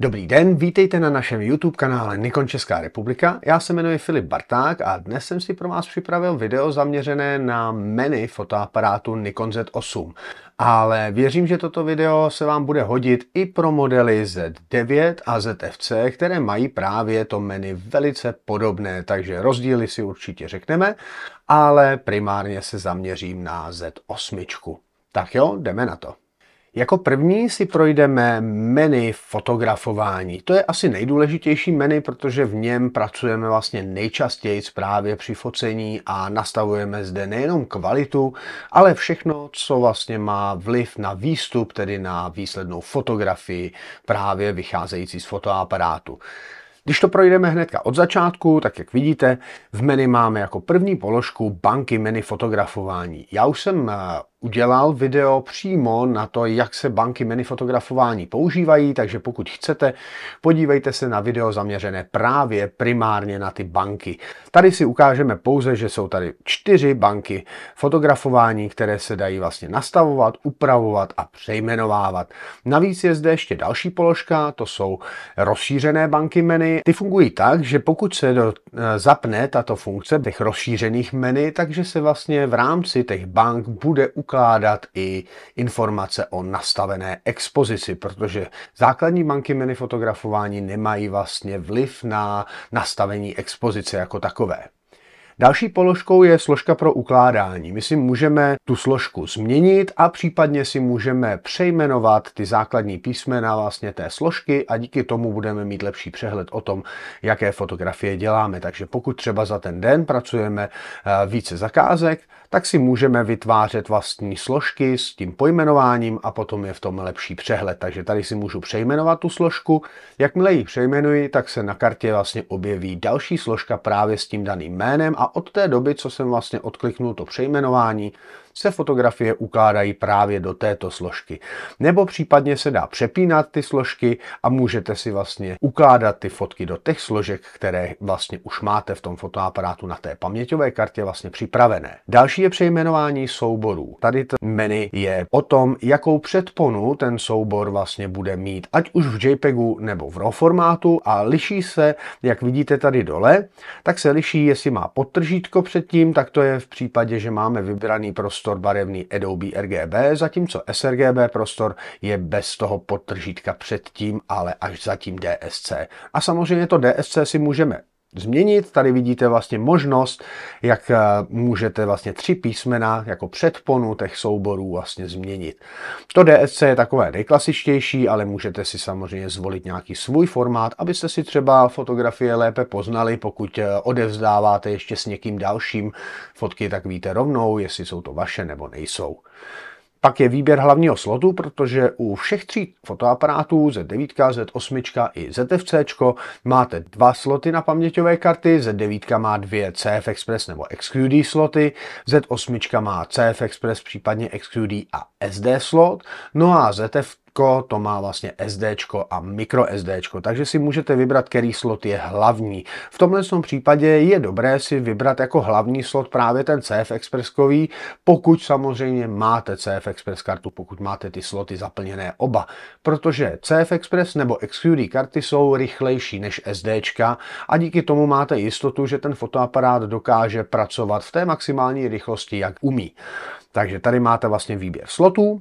Dobrý den, vítejte na našem YouTube kanále Nikon Česká republika. Já se jmenuji Filip Barták a dnes jsem si pro vás připravil video zaměřené na menu fotoaparátu Nikon Z8. Ale věřím, že toto video se vám bude hodit i pro modely Z9 a ZFC, které mají právě to menu velice podobné, takže rozdíly si určitě řekneme, ale primárně se zaměřím na Z8. Tak jo, jdeme na to. Jako první si projdeme menu fotografování. To je asi nejdůležitější menu, protože v něm pracujeme vlastně nejčastěji právě při focení a nastavujeme zde nejenom kvalitu, ale všechno, co vlastně má vliv na výstup, tedy na výslednou fotografii právě vycházející z fotoaparátu. Když to projdeme hnedka od začátku, tak jak vidíte, v menu máme jako první položku banky menu fotografování. Já už jsem udělal video přímo na to, jak se banky menu fotografování používají, takže pokud chcete, podívejte se na video zaměřené právě primárně na ty banky. Tady si ukážeme pouze, že jsou tady čtyři banky fotografování, které se dají vlastně nastavovat, upravovat a přejmenovávat. Navíc je zde ještě další položka, to jsou rozšířené banky menu. Ty fungují tak, že pokud se do, eh, zapne tato funkce těch rozšířených menu, takže se vlastně v rámci těch bank bude upravovat ukládat i informace o nastavené expozici, protože základní banky meny fotografování nemají vlastně vliv na nastavení expozice jako takové. Další položkou je složka pro ukládání. My si můžeme tu složku změnit a případně si můžeme přejmenovat ty základní písmena vlastně té složky a díky tomu budeme mít lepší přehled o tom, jaké fotografie děláme. Takže pokud třeba za ten den pracujeme eh, více zakázek, tak si můžeme vytvářet vlastní složky s tím pojmenováním a potom je v tom lepší přehled. Takže tady si můžu přejmenovat tu složku. Jakmile ji přejmenuji, tak se na kartě vlastně objeví další složka právě s tím daným jménem a od té doby, co jsem vlastně odkliknul to přejmenování, se fotografie ukládají právě do této složky. Nebo případně se dá přepínat ty složky a můžete si vlastně ukládat ty fotky do těch složek, které vlastně už máte v tom fotoaparátu na té paměťové kartě vlastně připravené. Další je přejmenování souborů. Tady to menu je o tom, jakou předponu ten soubor vlastně bude mít, ať už v JPEGu nebo v RAW formátu a liší se, jak vidíte tady dole, tak se liší, jestli má podtržítko předtím, tak to je v případě, že máme vybraný prostor prostor barevný Adobe RGB, zatímco sRGB prostor je bez toho podtržítka předtím, ale až zatím DSC. A samozřejmě to DSC si můžeme změnit. Tady vidíte vlastně možnost, jak eh, můžete vlastně tři písmena jako předponu těch souborů vlastně změnit. To DSC je takové nejklasičtější, ale můžete si samozřejmě zvolit nějaký svůj formát, abyste si třeba fotografie lépe poznali, pokud eh, odevzdáváte ještě s někým dalším fotky, tak víte rovnou, jestli jsou to vaše nebo nejsou. Pak je výběr hlavního slotu, protože u všech tří fotoaparátů Z9, Z8 i ZFC máte dva sloty na paměťové karty, Z9 má dvě CF Express nebo XQD sloty, Z8 má CF Express, případně XQD a SD slot, no a ZF to má vlastně SD a microSD, takže si můžete vybrat, který slot je hlavní. V tomhle tom případě je dobré si vybrat jako hlavní slot právě ten CF Expresskový, pokud samozřejmě máte CF Express kartu, pokud máte ty sloty zaplněné oba, protože CF Express nebo XQD karty jsou rychlejší než SD a díky tomu máte jistotu, že ten fotoaparát dokáže pracovat v té maximální rychlosti, jak umí. Takže tady máte vlastně výběr slotů,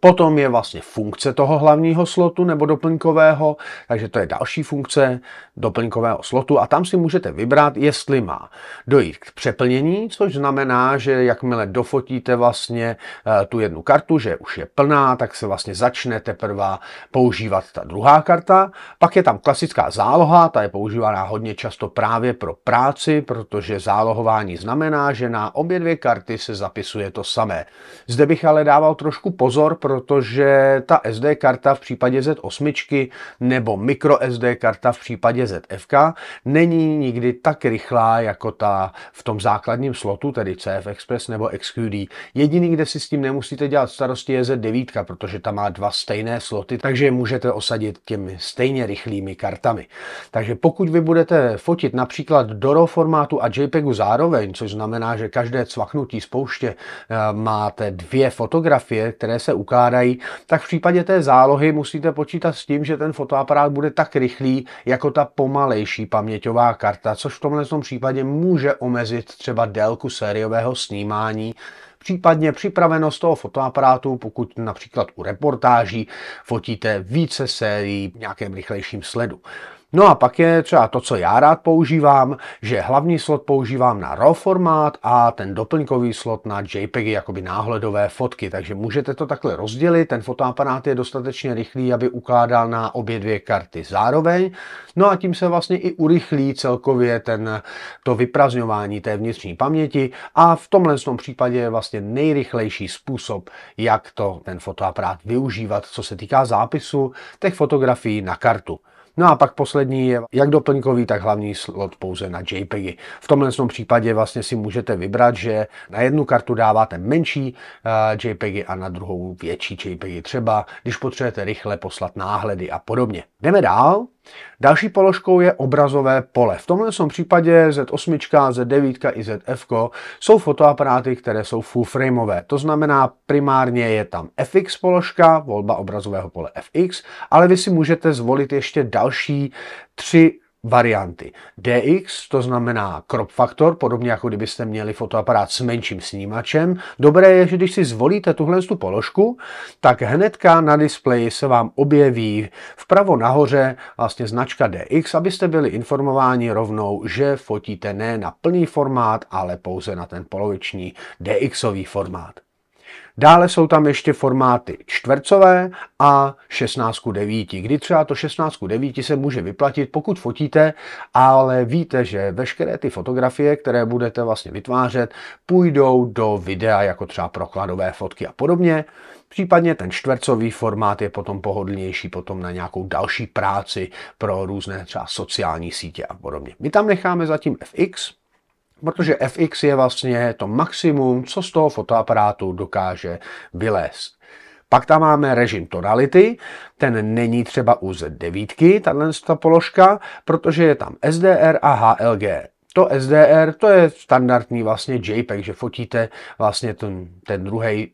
Potom je vlastně funkce toho hlavního slotu nebo doplňkového, takže to je další funkce doplňkového slotu a tam si můžete vybrat, jestli má dojít k přeplnění, což znamená, že jakmile dofotíte vlastně eh, tu jednu kartu, že už je plná, tak se vlastně začne teprve používat ta druhá karta. Pak je tam klasická záloha, ta je používaná hodně často právě pro práci, protože zálohování znamená, že na obě dvě karty se zapisuje to samé. Zde bych ale dával trošku pozor, protože ta SD karta v případě Z8 nebo SD karta v případě ZFK není nikdy tak rychlá jako ta v tom základním slotu, tedy CF Express nebo XQD. Jediný, kde si s tím nemusíte dělat starosti je Z9, protože ta má dva stejné sloty, takže je můžete osadit těmi stejně rychlými kartami. Takže pokud vy budete fotit například do RAW formátu a JPEGu zároveň, což znamená, že každé cvaknutí spouště eh, máte dvě fotografie, které se ukazují, pokládají, tak v případě té zálohy musíte počítat s tím, že ten fotoaparát bude tak rychlý jako ta pomalejší paměťová karta, což v tomhle tom případě může omezit třeba délku sériového snímání, případně připravenost toho fotoaparátu, pokud například u reportáží fotíte více sérií v nějakém rychlejším sledu. No a pak je třeba to, co já rád používám, že hlavní slot používám na RAW formát a ten doplňkový slot na JPEGy, jakoby náhledové fotky, takže můžete to takhle rozdělit, ten fotoaparát je dostatečně rychlý, aby ukládal na obě dvě karty zároveň, no a tím se vlastně i urychlí celkově ten, to vyprazňování té vnitřní paměti a v tomhle tom případě je vlastně nejrychlejší způsob, jak to ten fotoaparát využívat, co se týká zápisu těch fotografií na kartu. No a pak poslední je jak doplňkový, tak hlavní slot pouze na JPEGy. V tomhle případě vlastně si můžete vybrat, že na jednu kartu dáváte menší eh, JPEGy a na druhou větší JPEGy. Třeba když potřebujete rychle poslat náhledy a podobně. Jdeme dál. Další položkou je obrazové pole. V tomhle případě Z8, Z9 i ZF jsou fotoaparáty, které jsou full frameové. To znamená, primárně je tam FX položka, volba obrazového pole FX, ale vy si můžete zvolit ještě další tři varianty. DX, to znamená crop faktor, podobně jako kdybyste měli fotoaparát s menším snímačem. Dobré je, že když si zvolíte tuhle tu položku, tak hnedka na displeji se vám objeví vpravo nahoře vlastně značka DX, abyste byli informováni rovnou, že fotíte ne na plný formát, ale pouze na ten poloviční DXový formát. Dále jsou tam ještě formáty čtvercové a 16 9, kdy třeba to 16 9 se může vyplatit, pokud fotíte, ale víte, že veškeré ty fotografie, které budete vlastně vytvářet, půjdou do videa, jako třeba prokladové fotky a podobně. Případně ten čtvercový formát je potom pohodlnější potom na nějakou další práci pro různé třeba sociální sítě a podobně. My tam necháme zatím FX, protože FX je vlastně to maximum, co z toho fotoaparátu dokáže vylézt. Pak tam máme režim tonality, ten není třeba u Z9, tahle položka, protože je tam SDR a HLG. To SDR, to je standardní vlastně JPEG, že fotíte vlastně ten, ten druhý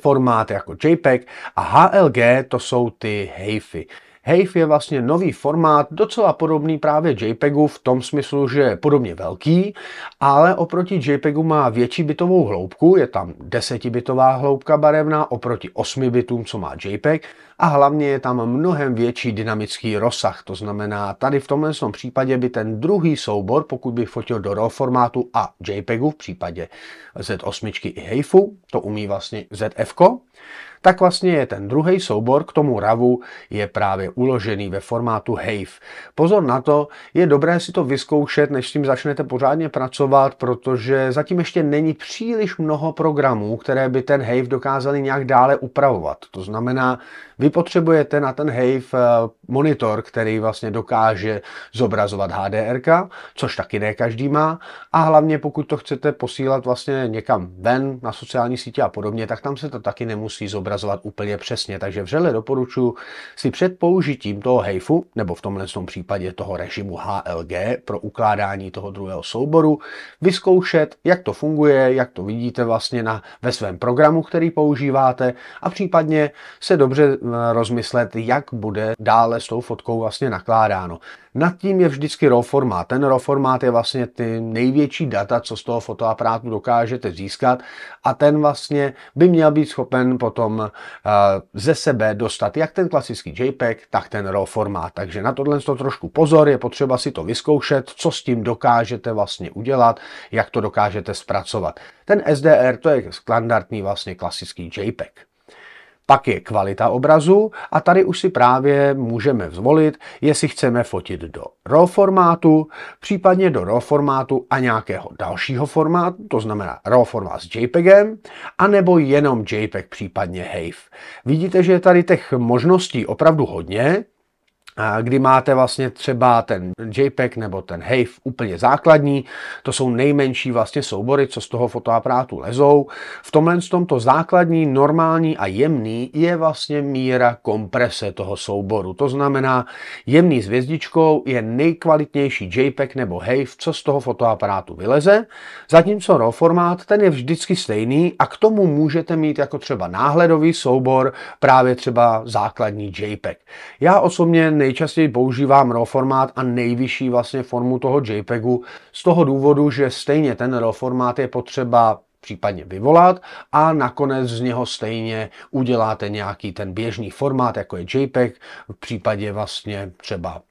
formát jako JPEG a HLG to jsou ty HEIFY. HAVE je vlastně nový formát, docela podobný právě JPEGu v tom smyslu, že je podobně velký, ale oproti JPEGu má větší bitovou hloubku, je tam 10-bitová hloubka barevná oproti 8 bitům, co má JPEG, a hlavně je tam mnohem větší dynamický rozsah. To znamená, tady v tomhle případě by ten druhý soubor, pokud bych fotil do RAW formátu a JPEGu, v případě Z8 i HAVEu, to umí vlastně ZF, tak vlastně je ten druhý soubor k tomu ravu je právě uložený ve formátu HAVE. Pozor na to, je dobré si to vyzkoušet, než s tím začnete pořádně pracovat, protože zatím ještě není příliš mnoho programů, které by ten HAVE dokázali nějak dále upravovat. To znamená, vy potřebujete na ten Have eh, monitor, který vlastně dokáže zobrazovat HDR, což taky ne každý má. A hlavně pokud to chcete posílat vlastně někam ven na sociální sítě a podobně, tak tam se to taky nemusí zobrazovat úplně přesně. Takže vřele doporučuji si před použitím toho Haveu, nebo v tomhle tom případě toho režimu HLG pro ukládání toho druhého souboru, vyzkoušet, jak to funguje, jak to vidíte vlastně na, ve svém programu, který používáte a případně se dobře rozmyslet, jak bude dále s tou fotkou vlastně nakládáno. Nad tím je vždycky RAW formát. Ten RAW formát je vlastně ty největší data, co z toho fotoaparátu dokážete získat a ten vlastně by měl být schopen potom eh, ze sebe dostat jak ten klasický JPEG, tak ten RAW formát. Takže na tohle to trošku pozor, je potřeba si to vyzkoušet, co s tím dokážete vlastně udělat, jak to dokážete zpracovat. Ten SDR to je standardní vlastně klasický JPEG. Pak je kvalita obrazu a tady už si právě můžeme zvolit, jestli chceme fotit do RAW formátu, případně do RAW formátu a nějakého dalšího formátu, to znamená RAW formát s JPEGem, anebo jenom JPEG, případně HAVE. Vidíte, že je tady těch možností opravdu hodně, kdy máte vlastně třeba ten JPEG nebo ten HAVE úplně základní, to jsou nejmenší vlastně soubory, co z toho fotoaparátu lezou. V tomhle z tomto základní, normální a jemný je vlastně míra komprese toho souboru. To znamená, jemný s hvězdičkou je nejkvalitnější JPEG nebo HAVE, co z toho fotoaparátu vyleze, zatímco RAW formát ten je vždycky stejný a k tomu můžete mít jako třeba náhledový soubor právě třeba základní JPEG. Já osobně nej nejčastěji používám RAW formát a nejvyšší vlastně formu toho JPEGu z toho důvodu, že stejně ten RAW formát je potřeba případně vyvolat a nakonec z něho stejně uděláte nějaký ten běžný formát, jako je JPEG, v případě vlastně třeba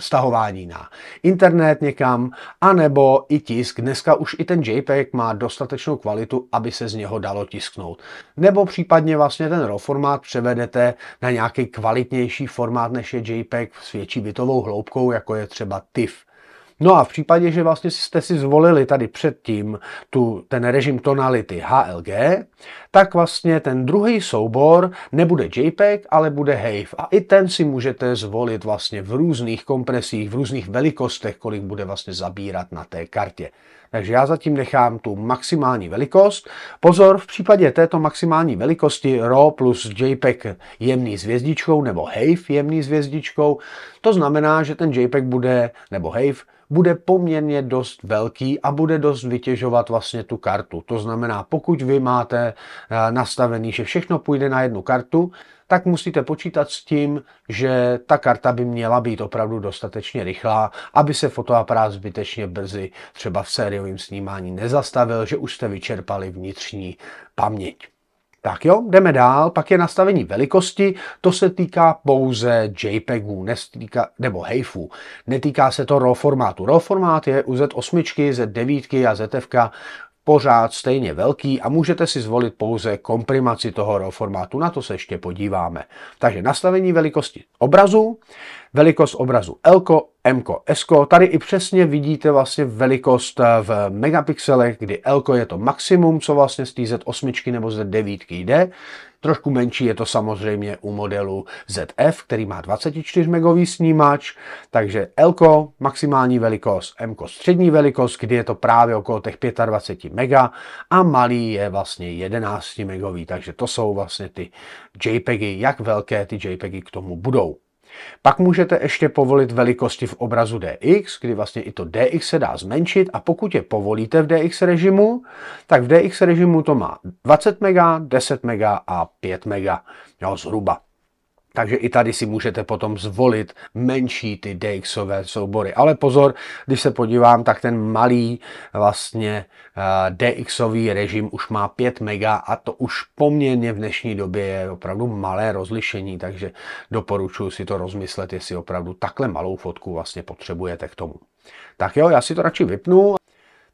stahování na internet někam, anebo i tisk. Dneska už i ten JPEG má dostatečnou kvalitu, aby se z něho dalo tisknout. Nebo případně vlastně ten RAW formát převedete na nějaký kvalitnější formát, než je JPEG s větší bitovou hloubkou, jako je třeba TIFF. No a v případě, že vlastně jste si zvolili tady předtím tu, ten režim tonality HLG, tak vlastně ten druhý soubor nebude JPEG, ale bude HAVE. A i ten si můžete zvolit vlastně v různých kompresích, v různých velikostech, kolik bude vlastně zabírat na té kartě. Takže já zatím nechám tu maximální velikost. Pozor, v případě této maximální velikosti RAW plus JPEG jemný zvězdičkou nebo HAVE jemný zvězdičkou, to znamená, že ten JPEG bude, nebo HAVE, bude poměrně dost velký a bude dost vytěžovat vlastně tu kartu. To znamená, pokud vy máte eh, nastavený, že všechno půjde na jednu kartu, tak musíte počítat s tím, že ta karta by měla být opravdu dostatečně rychlá, aby se fotoaparát zbytečně brzy třeba v sériovém snímání nezastavil, že už jste vyčerpali vnitřní paměť. Tak jo, jdeme dál, pak je nastavení velikosti, to se týká pouze JPEGů, nestýka, nebo HEIFů. Netýká se to RAW formátu. RAW formát je u Z8, Z9 a ZF pořád stejně velký a můžete si zvolit pouze komprimaci toho RAW formátu. Na to se ještě podíváme. Takže nastavení velikosti obrazu, velikost obrazu L, M, S. Tady i přesně vidíte vlastně velikost eh, v megapixelech, kdy L je to maximum, co vlastně z té Z8 nebo Z9 jde. Trošku menší je to samozřejmě u modelu ZF, který má 24 megový snímač, takže L maximální velikost, M střední velikost, kdy je to právě okolo těch 25 mega a malý je vlastně 11 megový, takže to jsou vlastně ty JPEGy, jak velké ty JPEGy k tomu budou. Pak můžete ještě povolit velikosti v obrazu DX, kdy vlastně i to DX se dá zmenšit a pokud je povolíte v DX režimu, tak v DX režimu to má 20 MB, 10 MB a 5 MB, jo, zhruba. Takže i tady si můžete potom zvolit menší ty DXové soubory. Ale pozor, když se podívám, tak ten malý vlastně eh, DXový režim už má 5 MB a to už poměrně v dnešní době je opravdu malé rozlišení, takže doporučuji si to rozmyslet, jestli opravdu takhle malou fotku vlastně potřebujete k tomu. Tak jo, já si to radši vypnu.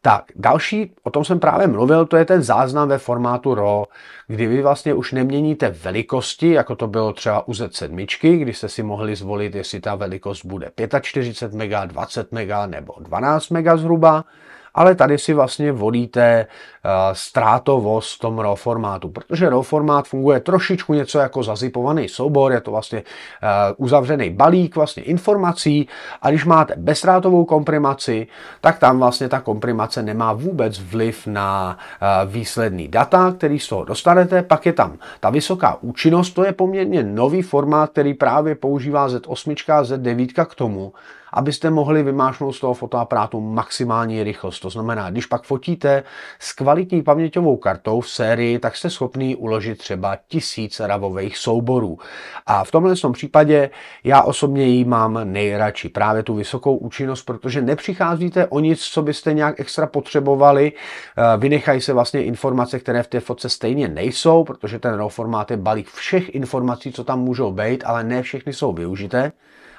Tak, další, o tom jsem právě mluvil, to je ten záznam ve formátu RAW, kdy vy vlastně už neměníte velikosti, jako to bylo třeba u Z7, kdy jste si mohli zvolit, jestli ta velikost bude 45 MB, 20 MB nebo 12 MB zhruba, ale tady si vlastně volíte eh, ztrátovost v tom RAW formátu, protože RAW formát funguje trošičku něco jako zazipovaný soubor, je to vlastně eh, uzavřený balík vlastně informací a když máte bezstrátovou komprimaci, tak tam vlastně ta komprimace nemá vůbec vliv na eh, výsledný data, který z toho dostanete, pak je tam ta vysoká účinnost, to je poměrně nový formát, který právě používá Z8 a Z9 k tomu, abyste mohli vymášnout z toho fotoaparátu maximální rychlost. To znamená, když pak fotíte s kvalitní paměťovou kartou v sérii, tak jste schopný uložit třeba tisíc ravových souborů. A v tomhle tom případě já osobně ji mám nejradši, právě tu vysokou účinnost, protože nepřicházíte o nic, co byste nějak extra potřebovali, eh, vynechají se vlastně informace, které v té fotce stejně nejsou, protože ten RAW formát je balík všech informací, co tam můžou být, ale ne všechny jsou využité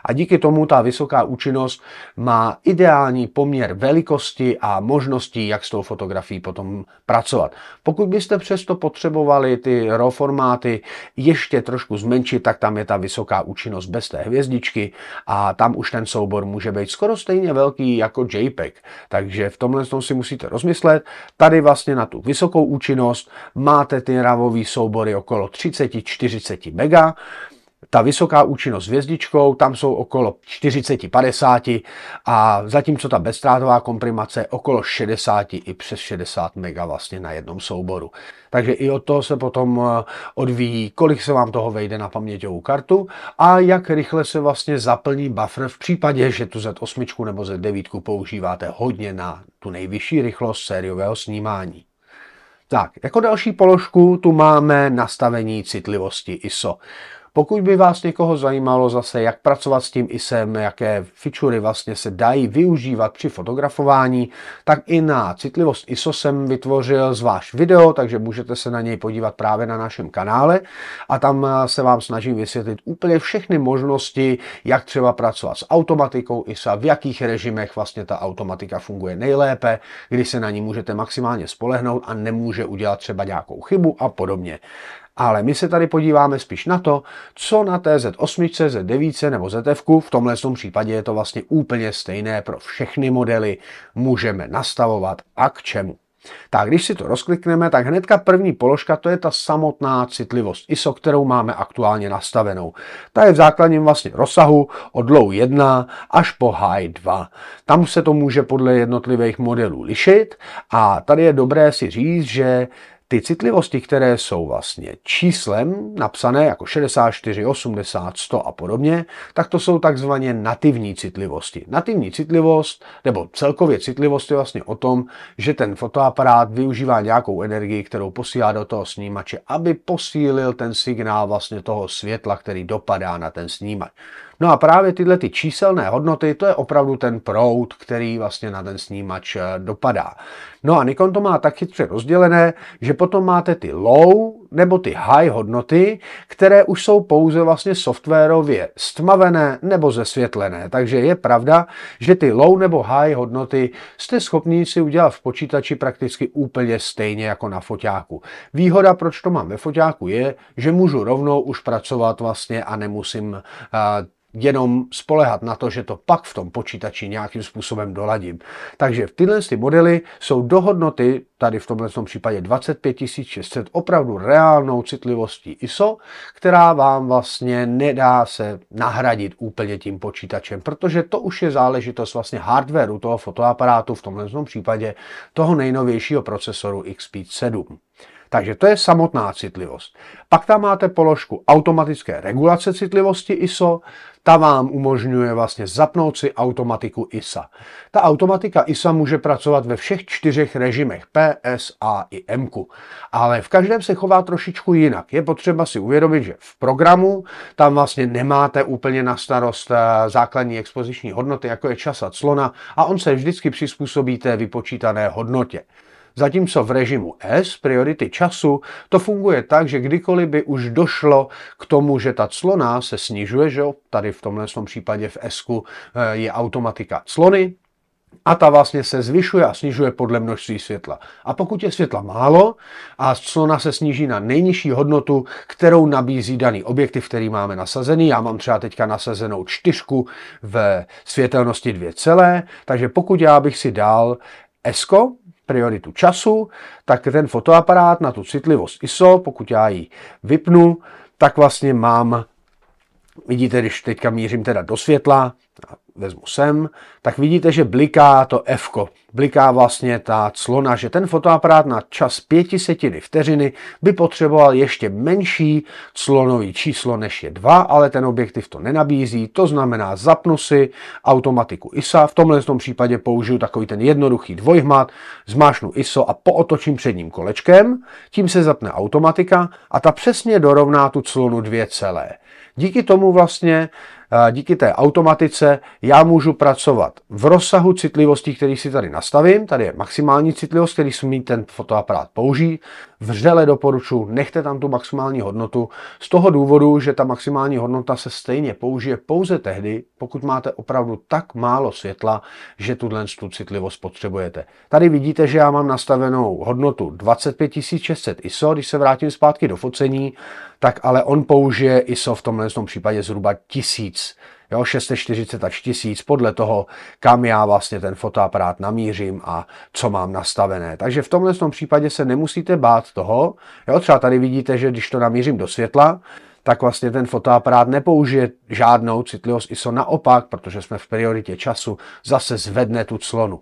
a díky tomu ta vysoká účinnost má ideální poměr velikosti a možností, jak s tou fotografií potom pracovat. Pokud byste přesto potřebovali ty RAW formáty ještě trošku zmenšit, tak tam je ta vysoká účinnost bez té hvězdičky a tam už ten soubor může být skoro stejně velký jako JPEG. Takže v tomhle tom si musíte rozmyslet. Tady vlastně na tu vysokou účinnost máte ty RAWový soubory okolo 30-40 mega, ta vysoká účinnost hvězdičkou, tam jsou okolo 40-50 a zatímco ta bezstrátová komprimace je okolo 60 i přes 60 MB vlastně na jednom souboru. Takže i od toho se potom eh, odvíjí, kolik se vám toho vejde na paměťovou kartu a jak rychle se vlastně zaplní buffer v případě, že tu Z8 nebo Z9 používáte hodně na tu nejvyšší rychlost sériového snímání. Tak, jako další položku tu máme nastavení citlivosti ISO. Pokud by vás někoho zajímalo zase, jak pracovat s tím ISem, jaké fičury vlastně se dají využívat při fotografování, tak i na citlivost ISO jsem vytvořil zvlášť video, takže můžete se na něj podívat právě na našem kanále a tam eh, se vám snažím vysvětlit úplně všechny možnosti, jak třeba pracovat s automatikou ISA, v jakých režimech vlastně ta automatika funguje nejlépe, kdy se na ní můžete maximálně spolehnout a nemůže udělat třeba nějakou chybu a podobně ale my se tady podíváme spíš na to, co na té Z8, Z9 nebo ZF, v tomhle tom případě je to vlastně úplně stejné pro všechny modely, můžeme nastavovat a k čemu. Tak když si to rozklikneme, tak hnedka první položka to je ta samotná citlivost ISO, kterou máme aktuálně nastavenou. Ta je v základním vlastně rozsahu od low 1 až po high 2. Tam se to může podle jednotlivých modelů lišit a tady je dobré si říct, že ty citlivosti, které jsou vlastně číslem napsané jako 64, 80, 100 a podobně, tak to jsou takzvaně nativní citlivosti. Nativní citlivost, nebo celkově citlivost je vlastně o tom, že ten fotoaparát využívá nějakou energii, kterou posílá do toho snímače, aby posílil ten signál vlastně toho světla, který dopadá na ten snímač. No a právě tyhle ty číselné hodnoty, to je opravdu ten proud, který vlastně na ten snímač eh, dopadá. No a Nikon to má tak chytře rozdělené, že potom máte ty low nebo ty high hodnoty, které už jsou pouze vlastně softwarově stmavené nebo zesvětlené. Takže je pravda, že ty low nebo high hodnoty jste schopni si udělat v počítači prakticky úplně stejně jako na foťáku. Výhoda, proč to mám ve foťáku, je, že můžu rovnou už pracovat vlastně a nemusím eh, jenom spolehat na to, že to pak v tom počítači nějakým způsobem doladím. Takže tyhle ty modely jsou dohodnoty tady v tomhle tom případě 25600 opravdu reálnou citlivostí ISO, která vám vlastně nedá se nahradit úplně tím počítačem, protože to už je záležitost vlastně hardwareu toho fotoaparátu, v tomhle tom případě toho nejnovějšího procesoru XP7. Takže to je samotná citlivost. Pak tam máte položku automatické regulace citlivosti ISO, ta vám umožňuje vlastně zapnout si automatiku ISA. Ta automatika ISA může pracovat ve všech čtyřech režimech PS, A i M, ale v každém se chová trošičku jinak. Je potřeba si uvědomit, že v programu tam vlastně nemáte úplně na starost eh, základní expoziční hodnoty, jako je čas a clona a on se vždycky přizpůsobí té vypočítané hodnotě. Zatímco v režimu S, priority času, to funguje tak, že kdykoliv by už došlo k tomu, že ta clona se snižuje, že tady v tomhle tom případě v S eh, je automatika clony, a ta vlastně se zvyšuje a snižuje podle množství světla. A pokud je světla málo a clona se sníží na nejnižší hodnotu, kterou nabízí daný objektiv, který máme nasazený. Já mám třeba teďka nasazenou čtyřku v světelnosti 2 celé, takže pokud já bych si dal Esko, prioritu času, tak ten fotoaparát na tu citlivost ISO, pokud já ji vypnu, tak vlastně mám, vidíte, když teďka mířím teda do světla, vezmu sem, tak vidíte, že bliká to F, -ko. bliká vlastně ta clona, že ten fotoaparát na čas pětisetiny vteřiny by potřeboval ještě menší clonový číslo než je 2, ale ten objektiv to nenabízí, to znamená zapnu si automatiku ISA, v tomhle tom případě použiju takový ten jednoduchý dvojhmat, zmášnu ISO a pootočím předním kolečkem, tím se zapne automatika a ta přesně dorovná tu clonu 2 celé. Díky tomu vlastně díky té automatice já můžu pracovat v rozsahu citlivostí, který si tady nastavím. Tady je maximální citlivost, který smí ten fotoaparát použít vřele doporučuji, nechte tam tu maximální hodnotu z toho důvodu, že ta maximální hodnota se stejně použije pouze tehdy, pokud máte opravdu tak málo světla, že tuhle tu citlivost potřebujete. Tady vidíte, že já mám nastavenou hodnotu 25600 ISO, když se vrátím zpátky do focení, tak ale on použije ISO v tomhle případě zhruba 1000 jo, 640 až 1000, podle toho, kam já vlastně ten fotoaparát namířím a co mám nastavené. Takže v tomhle tom případě se nemusíte bát toho, jo, třeba tady vidíte, že když to namířím do světla, tak vlastně ten fotoaparát nepoužije žádnou citlivost ISO naopak, protože jsme v prioritě času, zase zvedne tu clonu.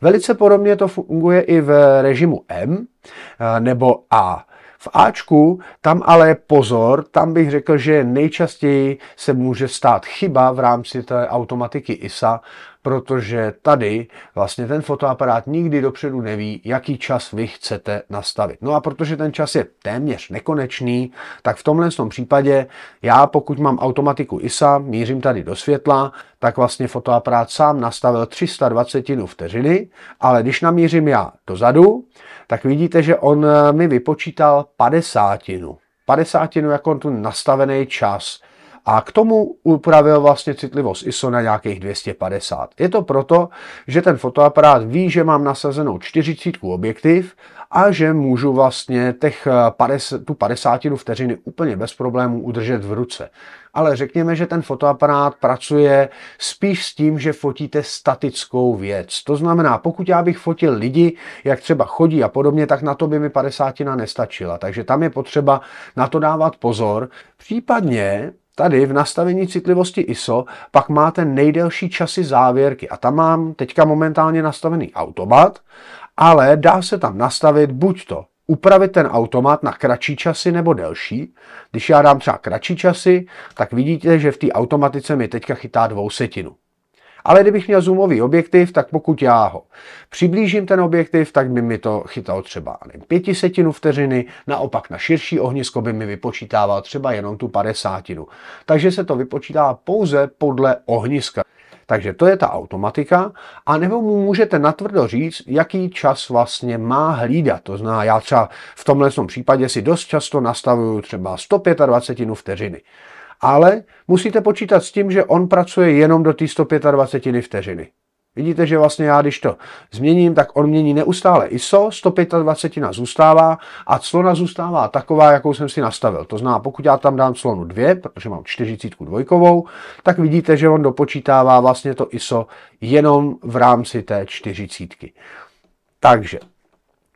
Velice podobně to funguje i v režimu M eh, nebo A. V Ačku tam ale pozor, tam bych řekl, že nejčastěji se může stát chyba v rámci té automatiky ISA, protože tady vlastně ten fotoaparát nikdy dopředu neví, jaký čas vy chcete nastavit. No a protože ten čas je téměř nekonečný, tak v tomhle tom případě já, pokud mám automatiku ISA, mířím tady do světla, tak vlastně fotoaparát sám nastavil 320 vteřiny, ale když namířím já dozadu, tak vidíte, že on eh, mi vypočítal padesátinu. Padesátinu jako tu nastavený čas. A k tomu upravil vlastně citlivost ISO na nějakých 250. Je to proto, že ten fotoaparát ví, že mám nasazenou 40 objektiv a že můžu vlastně těch 50, eh, tu padesátinu vteřiny úplně bez problémů udržet v ruce ale řekněme, že ten fotoaparát pracuje spíš s tím, že fotíte statickou věc. To znamená, pokud já bych fotil lidi, jak třeba chodí a podobně, tak na to by mi 50 nestačila. Takže tam je potřeba na to dávat pozor. Případně Tady v nastavení citlivosti ISO pak máte nejdelší časy závěrky a tam mám teďka momentálně nastavený automat, ale dá se tam nastavit buď to upravit ten automat na kratší časy nebo delší. Když já dám třeba kratší časy, tak vidíte, že v té automatice mi teďka chytá dvousetinu. Ale kdybych měl zoomový objektiv, tak pokud já ho přiblížím ten objektiv, tak by mi to chytalo třeba nevím, pětisetinu vteřiny, naopak na širší ohnisko by mi vypočítával třeba jenom tu padesátinu. Takže se to vypočítá pouze podle ohniska. Takže to je ta automatika. A nebo mu můžete natvrdo říct, jaký čas vlastně má hlídat. To znamená, já třeba v tomhle případě si dost často nastavuju třeba 125 vteřiny. Ale musíte počítat s tím, že on pracuje jenom do té 125 vteřiny. Vidíte, že vlastně já, když to změním, tak on mění neustále ISO, 125 zůstává a clona zůstává taková, jakou jsem si nastavil. To znamená, pokud já tam dám clonu 2, protože mám 40 dvojkovou, tak vidíte, že on dopočítává vlastně to ISO jenom v rámci té 40. Takže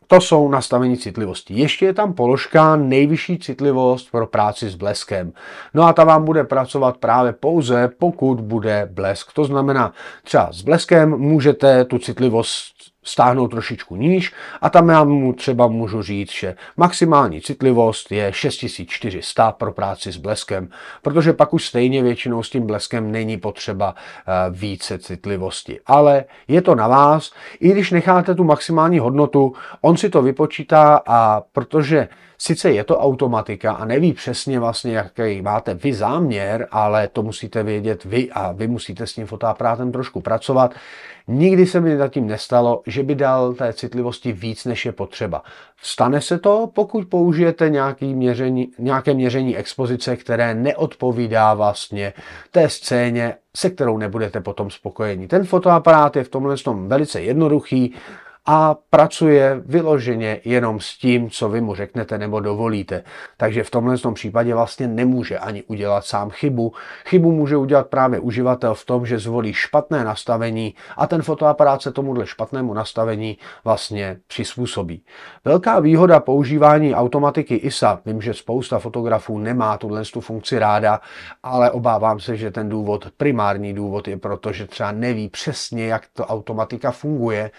to jsou nastavení citlivosti. Ještě je tam položka nejvyšší citlivost pro práci s bleskem. No a ta vám bude pracovat právě pouze, pokud bude blesk. To znamená, třeba s bleskem můžete tu citlivost stáhnout trošičku níž a tam já mu třeba můžu říct, že maximální citlivost je 6400 pro práci s bleskem, protože pak už stejně většinou s tím bleskem není potřeba eh, více citlivosti. Ale je to na vás, i když necháte tu maximální hodnotu, on si to vypočítá a protože Sice je to automatika a neví přesně vlastně, jaký máte vy záměr, ale to musíte vědět vy a vy musíte s tím fotoaparátem trošku pracovat, Nikdy se mi zatím nestalo, že by dal té citlivosti víc, než je potřeba. Stane se to, pokud použijete nějaký měření, nějaké měření expozice, které neodpovídá vlastně té scéně, se kterou nebudete potom spokojeni. Ten fotoaparát je v tomhle tom velice jednoduchý, a pracuje vyloženě jenom s tím, co vy mu řeknete nebo dovolíte. Takže v tomhle tom případě vlastně nemůže ani udělat sám chybu. Chybu může udělat právě uživatel v tom, že zvolí špatné nastavení a ten fotoaparát se tomuhle špatnému nastavení vlastně přizpůsobí. Velká výhoda používání automatiky ISA, vím, že spousta fotografů nemá tuhle tu funkci ráda, ale obávám se, že ten důvod, primární důvod je proto, že třeba neví přesně, jak to automatika funguje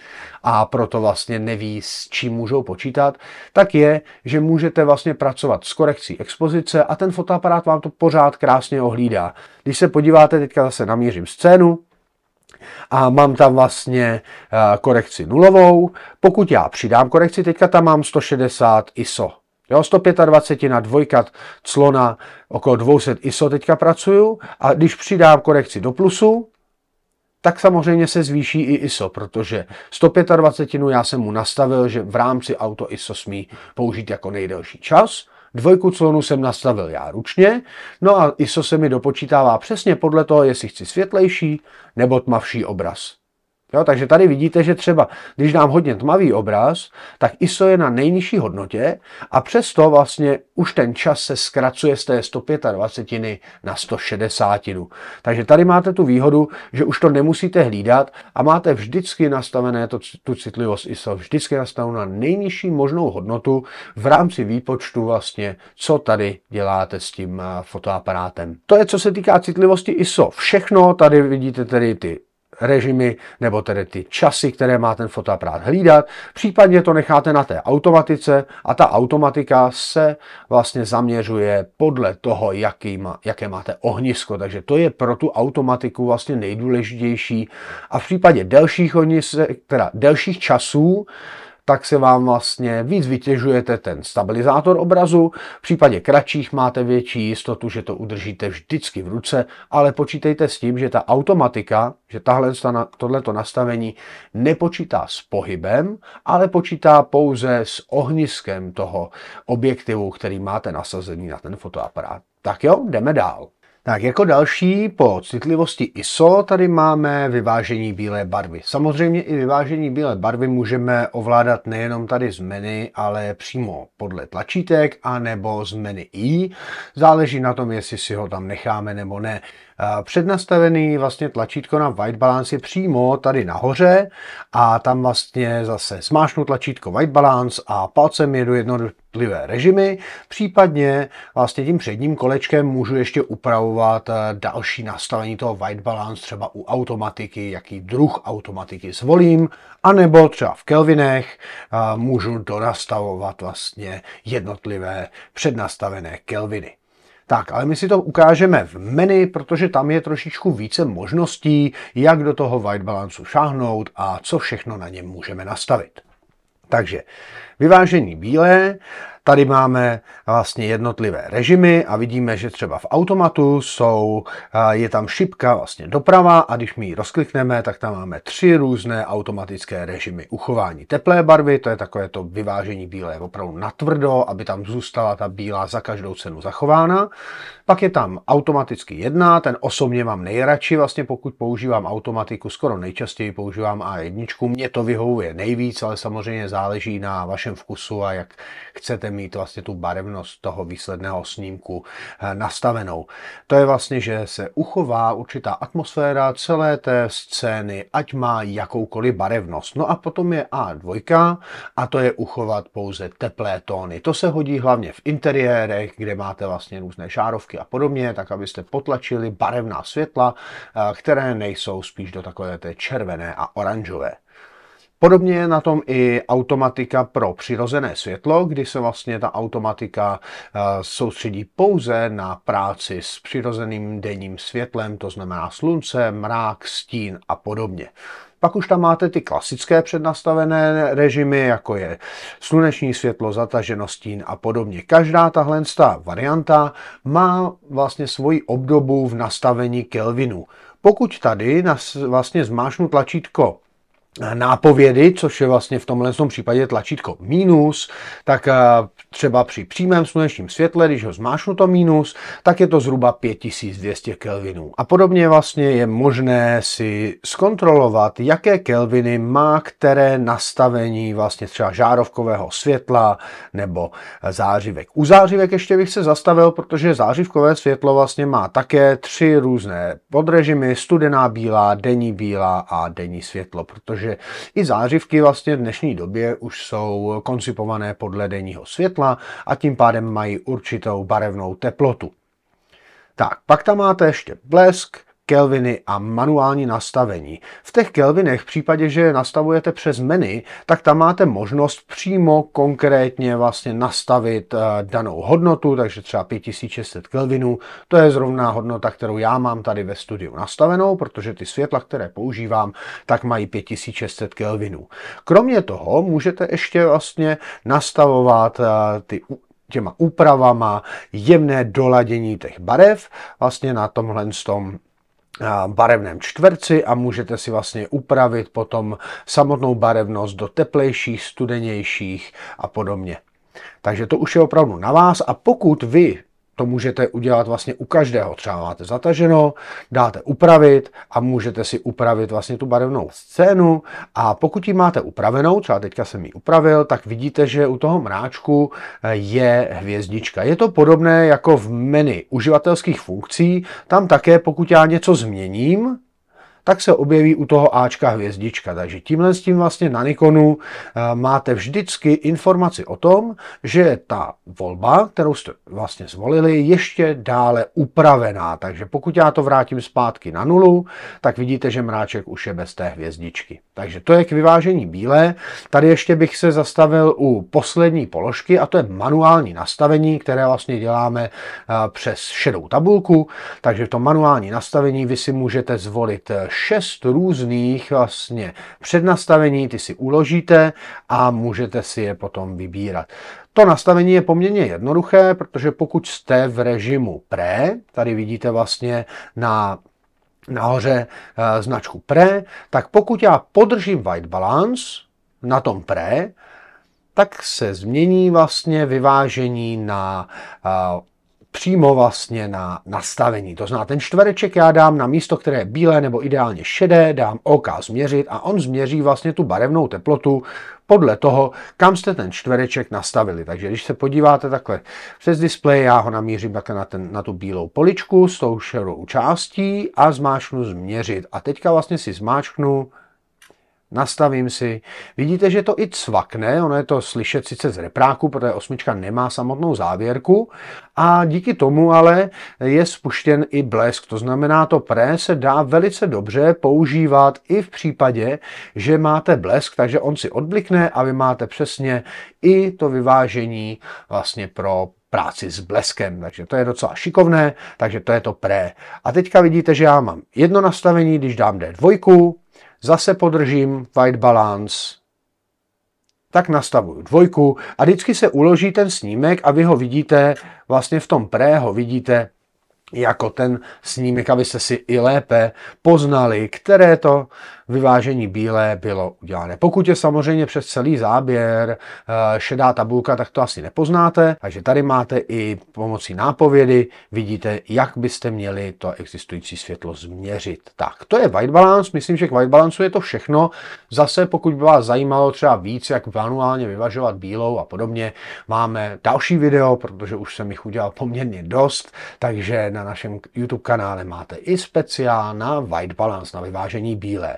a proto vlastně neví, s čím můžou počítat, tak je, že můžete vlastně pracovat s korekcí expozice a ten fotoaparát vám to pořád krásně ohlídá. Když se podíváte, teďka zase namířím scénu, a mám tam vlastně eh, korekci nulovou. Pokud já přidám korekci, teďka tam mám 160 ISO. Jo, 125 na dvojkat clona, okolo 200 ISO teďka pracuju a když přidám korekci do plusu, tak samozřejmě se zvýší i ISO, protože 125 já jsem mu nastavil, že v rámci auto ISO smí použít jako nejdelší čas, Dvojku clonu jsem nastavil já ručně, no a ISO se mi dopočítává přesně podle toho, jestli chci světlejší nebo tmavší obraz. Jo, takže tady vidíte, že třeba, když nám hodně tmavý obraz, tak ISO je na nejnižší hodnotě a přesto vlastně už ten čas se zkracuje z té 125 na 160. Takže tady máte tu výhodu, že už to nemusíte hlídat a máte vždycky nastavené to, tu citlivost ISO, vždycky nastavenou na nejnižší možnou hodnotu v rámci výpočtu vlastně, co tady děláte s tím eh, fotoaparátem. To je, co se týká citlivosti ISO. Všechno tady vidíte tedy ty režimy nebo tedy ty časy, které má ten fotoaparát hlídat. Případně to necháte na té automatice a ta automatika se vlastně zaměřuje podle toho, jaký má, jaké máte ohnisko. Takže to je pro tu automatiku vlastně nejdůležitější. A v případě delších, ohnisek, teda delších časů, tak se vám vlastně víc vytěžujete ten stabilizátor obrazu. V případě kratších máte větší jistotu, že to udržíte vždycky v ruce, ale počítejte s tím, že ta automatika, že tahle, tohleto nastavení nepočítá s pohybem, ale počítá pouze s ohniskem toho objektivu, který máte nasazený na ten fotoaparát. Tak jo, jdeme dál. Tak jako další po citlivosti ISO tady máme vyvážení bílé barvy. Samozřejmě i vyvážení bílé barvy můžeme ovládat nejenom tady z menu, ale přímo podle tlačítek a nebo z menu I. Záleží na tom, jestli si ho tam necháme nebo ne. Přednastavený vlastně tlačítko na white balance je přímo tady nahoře a tam vlastně zase smášnu tlačítko white balance a palcem jedu jednoduše jednotlivé režimy, případně vlastně tím předním kolečkem můžu ještě upravovat eh, další nastavení toho white balance, třeba u automatiky, jaký druh automatiky zvolím, anebo třeba v Kelvinech eh, můžu donastavovat vlastně jednotlivé přednastavené Kelviny. Tak, ale my si to ukážeme v menu, protože tam je trošičku více možností, jak do toho white balanceu šáhnout a co všechno na něm můžeme nastavit. Takže vyvážení bílé, tady máme vlastně jednotlivé režimy a vidíme, že třeba v automatu jsou, je tam šipka vlastně doprava a když my ji rozklikneme, tak tam máme tři různé automatické režimy. Uchování teplé barvy, to je takové to vyvážení bílé opravdu natvrdo, aby tam zůstala ta bílá za každou cenu zachována. Pak je tam automaticky jedna, ten osobně mám nejradši, vlastně pokud používám automatiku, skoro nejčastěji používám A1, mě to vyhovuje nejvíc, ale samozřejmě záleží na vašem vkusu a jak chcete mít vlastně tu barevnost toho výsledného snímku eh, nastavenou. To je vlastně, že se uchová určitá atmosféra celé té scény, ať má jakoukoliv barevnost. No a potom je A2 a to je uchovat pouze teplé tóny. To se hodí hlavně v interiérech, kde máte vlastně různé šárovky a podobně, tak abyste potlačili barevná světla, eh, které nejsou spíš do takové té červené a oranžové. Podobně je na tom i automatika pro přirozené světlo, kdy se vlastně ta automatika eh, soustředí pouze na práci s přirozeným denním světlem, to znamená slunce, mrák, stín a podobně. Pak už tam máte ty klasické přednastavené režimy, jako je sluneční světlo, zataženost, stín a podobně. Každá tahle varianta má vlastně svoji obdobu v nastavení Kelvinu. Pokud tady vlastně zmášnu tlačítko nápovědy, což je vlastně v tomhle tom případě tlačítko minus, tak eh, třeba při přímém slunečním světle, když ho zmášnu to minus, tak je to zhruba 5200 kelvinů. A podobně vlastně je možné si zkontrolovat, jaké kelviny má které nastavení vlastně třeba žárovkového světla nebo eh, zářivek. U zářivek ještě bych se zastavil, protože zářivkové světlo vlastně má také tři různé podrežimy, studená bílá, denní bílá a denní světlo, protože takže i zářivky vlastně v dnešní době už jsou koncipované podle denního světla a tím pádem mají určitou barevnou teplotu. Tak, pak tam máte ještě blesk, kelviny a manuální nastavení. V těch kelvinech v případě, že je nastavujete přes menu, tak tam máte možnost přímo konkrétně vlastně nastavit eh, danou hodnotu, takže třeba 5600 kelvinů, to je zrovna hodnota, kterou já mám tady ve studiu nastavenou, protože ty světla, které používám, tak mají 5600 kelvinů. Kromě toho můžete ještě vlastně nastavovat eh, ty těma úpravama, jemné doladění těch barev vlastně na tomhle tom barevném čtverci a můžete si vlastně upravit potom samotnou barevnost do teplejších, studenějších a podobně. Takže to už je opravdu na vás a pokud vy to můžete udělat vlastně u každého. Třeba máte zataženo, dáte upravit a můžete si upravit vlastně tu barevnou scénu a pokud ji máte upravenou, třeba teďka jsem ji upravil, tak vidíte, že u toho mráčku eh, je hvězdička. Je to podobné jako v menu uživatelských funkcí, tam také pokud já něco změním, tak se objeví u toho Ačka hvězdička. Takže tímhle s tím vlastně na Nikonu eh, máte vždycky informaci o tom, že ta volba, kterou jste vlastně zvolili, ještě dále upravená. Takže pokud já to vrátím zpátky na nulu, tak vidíte, že mráček už je bez té hvězdičky. Takže to je k vyvážení bílé. Tady ještě bych se zastavil u poslední položky a to je manuální nastavení, které vlastně děláme eh, přes šedou tabulku. Takže v tom manuální nastavení vy si můžete zvolit eh, šest různých vlastně přednastavení, ty si uložíte a můžete si je potom vybírat. To nastavení je poměrně jednoduché, protože pokud jste v režimu pre, tady vidíte vlastně na nahoře eh, značku pre, tak pokud já podržím white balance na tom pre, tak se změní vlastně vyvážení na eh, přímo vlastně na nastavení. To znamená, ten čtvereček já dám na místo, které je bílé nebo ideálně šedé, dám OK změřit a on změří vlastně tu barevnou teplotu podle toho, kam jste ten čtvereček nastavili. Takže když se podíváte takhle přes displej, já ho namířím takhle na, ten, na tu bílou poličku s tou šerou částí a zmáčknu změřit. A teďka vlastně si zmáčknu nastavím si. Vidíte, že to i cvakne, ono je to slyšet sice z repráku, protože osmička nemá samotnou závěrku a díky tomu ale je spuštěn i blesk, to znamená to pré se dá velice dobře používat i v případě, že máte blesk, takže on si odblikne a vy máte přesně i to vyvážení vlastně pro práci s bleskem, takže to je docela šikovné, takže to je to pré. A teďka vidíte, že já mám jedno nastavení, když dám D2, zase podržím white balance. Tak nastavuju dvojku a vždycky se uloží ten snímek a vy ho vidíte, vlastně v tom pré ho vidíte jako ten snímek, abyste si i lépe poznali, které to vyvážení bílé bylo udělané. Pokud je samozřejmě přes celý záběr eh, šedá tabulka, tak to asi nepoznáte. Takže tady máte i pomocí nápovědy, vidíte, jak byste měli to existující světlo změřit. Tak, to je white balance. Myslím, že k white balanceu je to všechno. Zase, pokud by vás zajímalo třeba víc, jak manuálně vyvažovat bílou a podobně, máme další video, protože už jsem jich udělal poměrně dost, takže na našem YouTube kanále máte i speciál na white balance, na vyvážení bílé.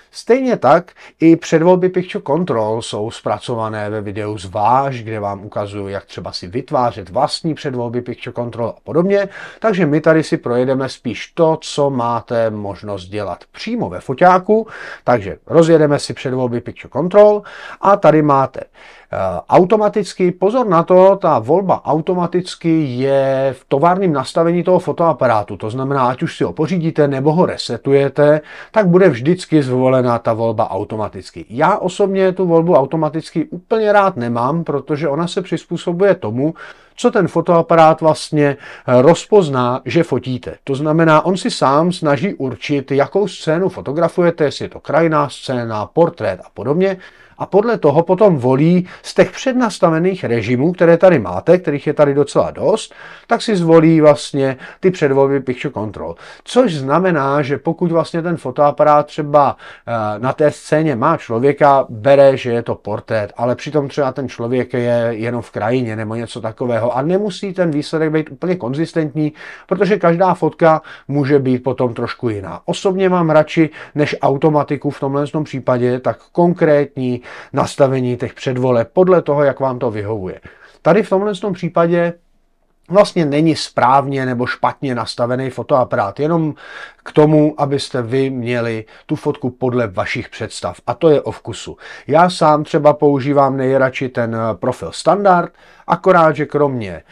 Stejně tak i předvolby Picture Control jsou zpracované ve videu Zváž, kde vám ukazuju, jak třeba si vytvářet vlastní předvolby Picture Control a podobně, takže my tady si projedeme spíš to, co máte možnost dělat přímo ve foťáku, takže rozjedeme si předvolby Picture Control a tady máte eh, automaticky, pozor na to, ta volba automaticky je v továrním nastavení toho fotoaparátu, to znamená, ať už si ho pořídíte nebo ho resetujete, tak bude vždycky zvolen zvolená ta volba automaticky. Já osobně tu volbu automaticky úplně rád nemám, protože ona se přizpůsobuje tomu, co ten fotoaparát vlastně eh, rozpozná, že fotíte. To znamená, on si sám snaží určit, jakou scénu fotografujete, jestli je to krajná scéna, portrét a podobně a podle toho potom volí z těch přednastavených režimů, které tady máte, kterých je tady docela dost, tak si zvolí vlastně ty předvolby picture control. Což znamená, že pokud vlastně ten fotoaparát třeba eh, na té scéně má člověka, bere, že je to portrét, ale přitom třeba ten člověk je jenom v krajině nebo něco takového a nemusí ten výsledek být úplně konzistentní, protože každá fotka může být potom trošku jiná. Osobně mám radši než automatiku v tomhle případě, tak konkrétní nastavení těch předvoleb, podle toho, jak vám to vyhovuje. Tady v tomhle tom případě vlastně není správně nebo špatně nastavený fotoaparát, jenom k tomu, abyste vy měli tu fotku podle vašich představ. A to je o vkusu. Já sám třeba používám nejradši ten eh, profil standard, akorát, že kromě eh,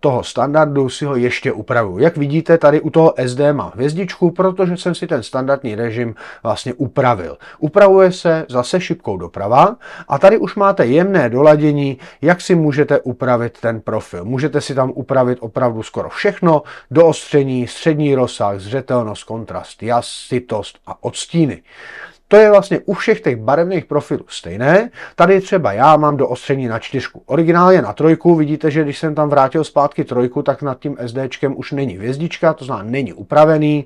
toho standardu si ho ještě upravuju. Jak vidíte, tady u toho SD má hvězdičku, protože jsem si ten standardní režim vlastně upravil. Upravuje se zase šipkou doprava a tady už máte jemné doladění, jak si můžete upravit ten profil. Můžete si tam upravit opravdu skoro všechno, doostření, střední rozsah, zřetelnost, kontrast, kontrast, jasitost a odstíny. To je vlastně u všech těch barevných profilů stejné. Tady třeba já mám do ostření na čtyřku. Originálně na trojku, vidíte, že když jsem tam vrátil zpátky trojku, tak nad tím SDčkem už není hvězdička, to znamená není upravený,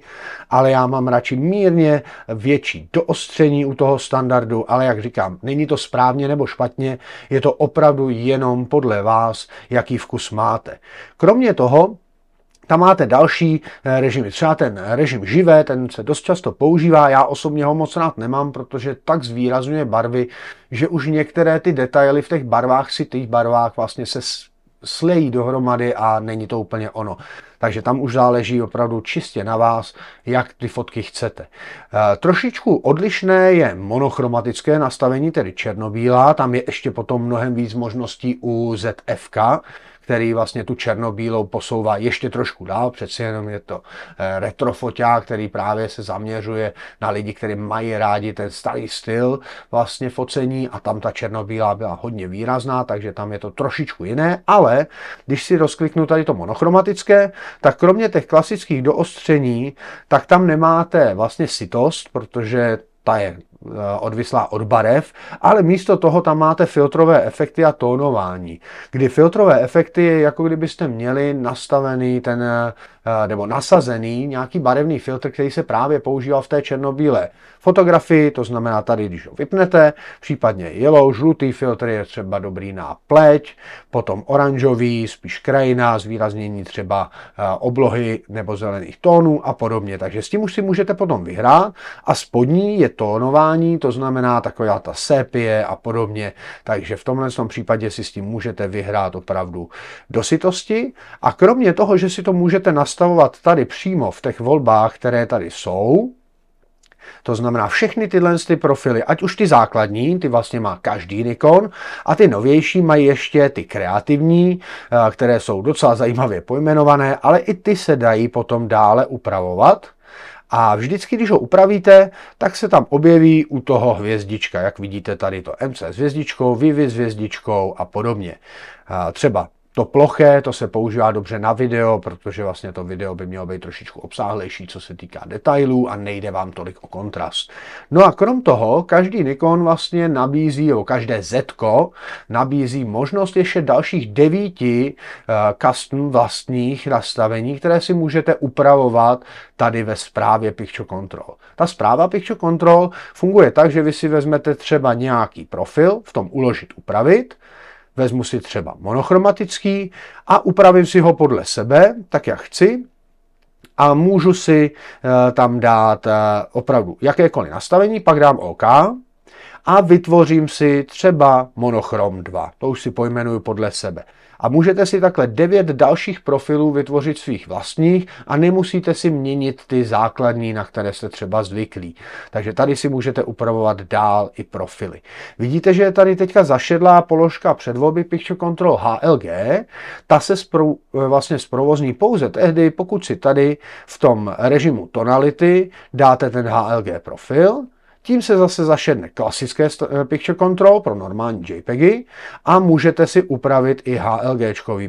ale já mám radši mírně větší do ostření u toho standardu, ale jak říkám, není to správně nebo špatně, je to opravdu jenom podle vás, jaký vkus máte. Kromě toho, tam máte další eh, režimy, třeba ten režim živé, ten se dost často používá, já osobně ho moc rád nemám, protože tak zvýrazňuje barvy, že už některé ty detaily v těch barvách, si těch barvách vlastně se slejí dohromady a není to úplně ono. Takže tam už záleží opravdu čistě na vás, jak ty fotky chcete. E, trošičku odlišné je monochromatické nastavení, tedy černobílá. Tam je ještě potom mnohem víc možností u ZFK, který vlastně tu černobílou posouvá ještě trošku dál, přeci jenom je to eh, retrofoťák, který právě se zaměřuje na lidi, kteří mají rádi ten starý styl vlastně focení a tam ta černobílá byla hodně výrazná, takže tam je to trošičku jiné, ale když si rozkliknu tady to monochromatické, tak kromě těch klasických doostření, tak tam nemáte vlastně sitost, protože ta je Eh, odvislá od barev, ale místo toho tam máte filtrové efekty a tónování, kdy filtrové efekty je jako kdybyste měli nastavený ten, eh, nebo nasazený nějaký barevný filtr, který se právě používal v té černobílé fotografii, to znamená tady, když ho vypnete, případně yellow, žlutý filtr je třeba dobrý na pleť, potom oranžový, spíš krajina, zvýraznění třeba eh, oblohy nebo zelených tónů a podobně. Takže s tím už si můžete potom vyhrát a spodní je tónování tonální, to znamená taková ta sépie a podobně. Takže v tomhle tom případě si s tím můžete vyhrát opravdu dositosti. A kromě toho, že si to můžete nastavovat tady přímo v těch volbách, které tady jsou, to znamená všechny tyhle ty profily, ať už ty základní, ty vlastně má každý Nikon, a ty novější mají ještě ty kreativní, eh, které jsou docela zajímavě pojmenované, ale i ty se dají potom dále upravovat a vždycky, když ho upravíte, tak se tam objeví u toho hvězdička, jak vidíte tady to MC s hvězdičkou, Vivi s hvězdičkou a podobně. Třeba to ploché, to se používá dobře na video, protože vlastně to video by mělo být trošičku obsáhlejší, co se týká detailů a nejde vám tolik o kontrast. No a krom toho, každý Nikon vlastně nabízí, o každé Z nabízí možnost ještě dalších devíti eh, custom vlastních nastavení, které si můžete upravovat tady ve zprávě Picture Control. Ta zpráva Picture Control funguje tak, že vy si vezmete třeba nějaký profil, v tom uložit, upravit, Vezmu si třeba monochromatický a upravím si ho podle sebe, tak jak chci, a můžu si eh, tam dát eh, opravdu jakékoliv nastavení, pak dám OK a vytvořím si třeba monochrom 2. To už si pojmenuju podle sebe. A můžete si takhle devět dalších profilů vytvořit svých vlastních a nemusíte si měnit ty základní, na které jste třeba zvyklí. Takže tady si můžete upravovat dál i profily. Vidíte, že je tady teďka zašedlá položka předvolby Picture Control HLG. Ta se spru, eh, vlastně zprovozní pouze tehdy, pokud si tady v tom režimu tonality dáte ten HLG profil tím se zase zašedne klasické eh, picture control pro normální JPEGy a můžete si upravit i HLG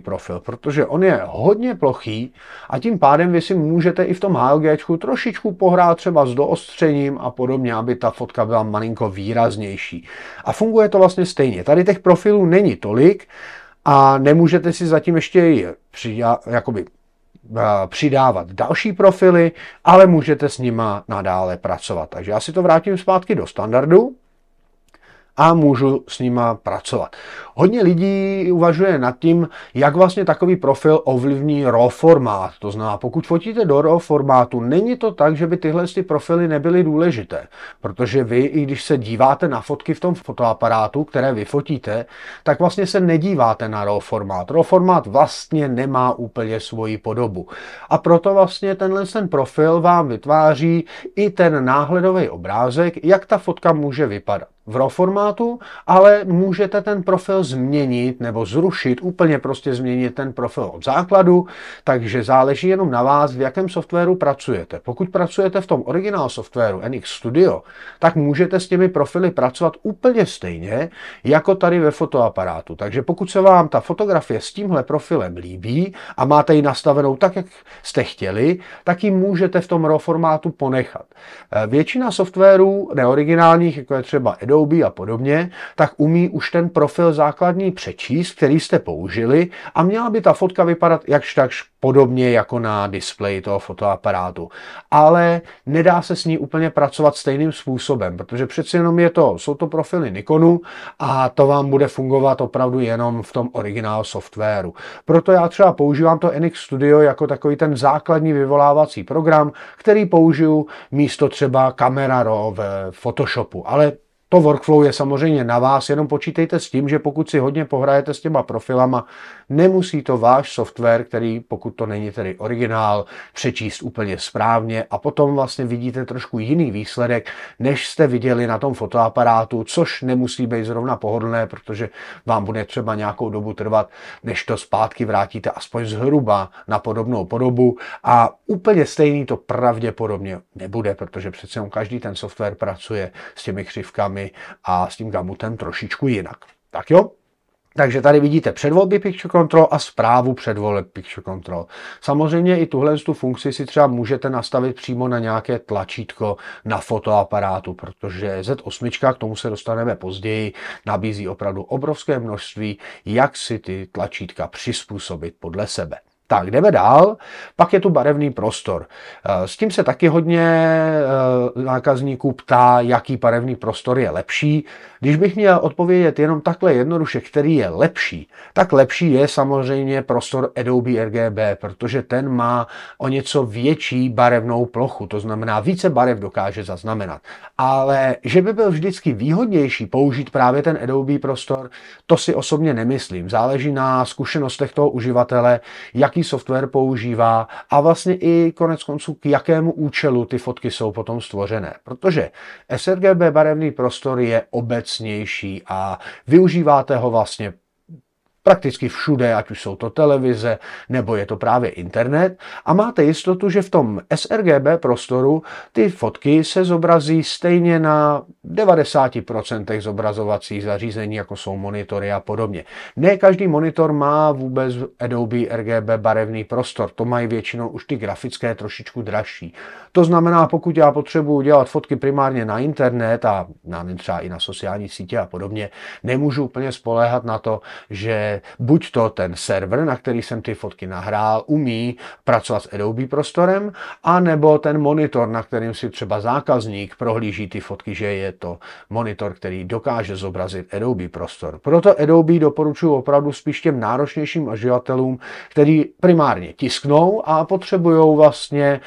profil, protože on je hodně plochý a tím pádem vy si můžete i v tom HLG trošičku pohrát třeba s doostřením a podobně, aby ta fotka byla malinko výraznější. A funguje to vlastně stejně. Tady těch profilů není tolik, a nemůžete si zatím ještě je jakoby Eh, přidávat další profily, ale můžete s nima nadále pracovat. Takže já si to vrátím zpátky do standardu a můžu s nima pracovat. Hodně lidí uvažuje nad tím, jak vlastně takový profil ovlivní RAW formát. To znamená, pokud fotíte do RAW formátu, není to tak, že by tyhle ty profily nebyly důležité, protože vy, i když se díváte na fotky v tom fotoaparátu, které vyfotíte, tak vlastně se nedíváte na RAW formát. RAW formát vlastně nemá úplně svoji podobu. A proto vlastně tenhle ten profil vám vytváří i ten náhledový obrázek, jak ta fotka může vypadat v RAW formátu, ale můžete ten profil změnit nebo zrušit, úplně prostě změnit ten profil od základu, takže záleží jenom na vás, v jakém softwaru pracujete. Pokud pracujete v tom originál softwaru NX Studio, tak můžete s těmi profily pracovat úplně stejně, jako tady ve fotoaparátu. Takže pokud se vám ta fotografie s tímhle profilem líbí a máte ji nastavenou tak, jak jste chtěli, tak ji můžete v tom RAW formátu ponechat. Eh, většina softwarů neoriginálních, jako je třeba Adobe, Adobe a podobně, tak umí už ten profil základní přečíst, který jste použili a měla by ta fotka vypadat jakž takž podobně jako na displeji toho fotoaparátu. Ale nedá se s ní úplně pracovat stejným způsobem, protože přeci jenom je to, jsou to profily Nikonu a to vám bude fungovat opravdu jenom v tom originál softwaru. Proto já třeba používám to NX Studio jako takový ten základní vyvolávací program, který použiju místo třeba kamera Raw v Photoshopu, ale to workflow je samozřejmě na vás, jenom počítejte s tím, že pokud si hodně pohrajete s těma profilama, nemusí to váš software, který pokud to není tedy originál, přečíst úplně správně a potom vlastně vidíte trošku jiný výsledek, než jste viděli na tom fotoaparátu, což nemusí být zrovna pohodlné, protože vám bude třeba nějakou dobu trvat, než to zpátky vrátíte aspoň zhruba na podobnou podobu a úplně stejný to pravděpodobně nebude, protože přece každý ten software pracuje s těmi křivkami a s tím gamutem trošičku jinak. Tak jo, takže tady vidíte předvolby Picture Control a zprávu předvoleb Picture Control. Samozřejmě i tuhle tu funkci si třeba můžete nastavit přímo na nějaké tlačítko na fotoaparátu, protože Z8, k tomu se dostaneme později, nabízí opravdu obrovské množství, jak si ty tlačítka přizpůsobit podle sebe. Tak, jdeme dál. Pak je tu barevný prostor. Eh, s tím se taky hodně eh, zákazníků ptá, jaký barevný prostor je lepší. Když bych měl odpovědět jenom takhle jednoduše, který je lepší, tak lepší je samozřejmě prostor Adobe RGB, protože ten má o něco větší barevnou plochu, to znamená více barev dokáže zaznamenat. Ale že by byl vždycky výhodnější použít právě ten Adobe prostor, to si osobně nemyslím. Záleží na zkušenostech toho uživatele, jaký software používá a vlastně i konec konců k jakému účelu ty fotky jsou potom stvořené. Protože sRGB barevný prostor je obecně vzácnější a využíváte ho vlastně prakticky všude, ať už jsou to televize, nebo je to právě internet a máte jistotu, že v tom sRGB prostoru ty fotky se zobrazí stejně na 90% zobrazovacích zařízení, jako jsou monitory a podobně. Ne každý monitor má vůbec Adobe RGB barevný prostor, to mají většinou už ty grafické trošičku dražší. To znamená, pokud já potřebuji dělat fotky primárně na internet a na, třeba i na sociální sítě a podobně, nemůžu úplně spoléhat na to, že buď to ten server, na který jsem ty fotky nahrál, umí pracovat s Adobe prostorem, anebo ten monitor, na kterým si třeba zákazník prohlíží ty fotky, že je to monitor, který dokáže zobrazit Adobe prostor. Proto Adobe doporučuji opravdu spíš těm náročnějším uživatelům, který primárně tisknou a potřebují vlastně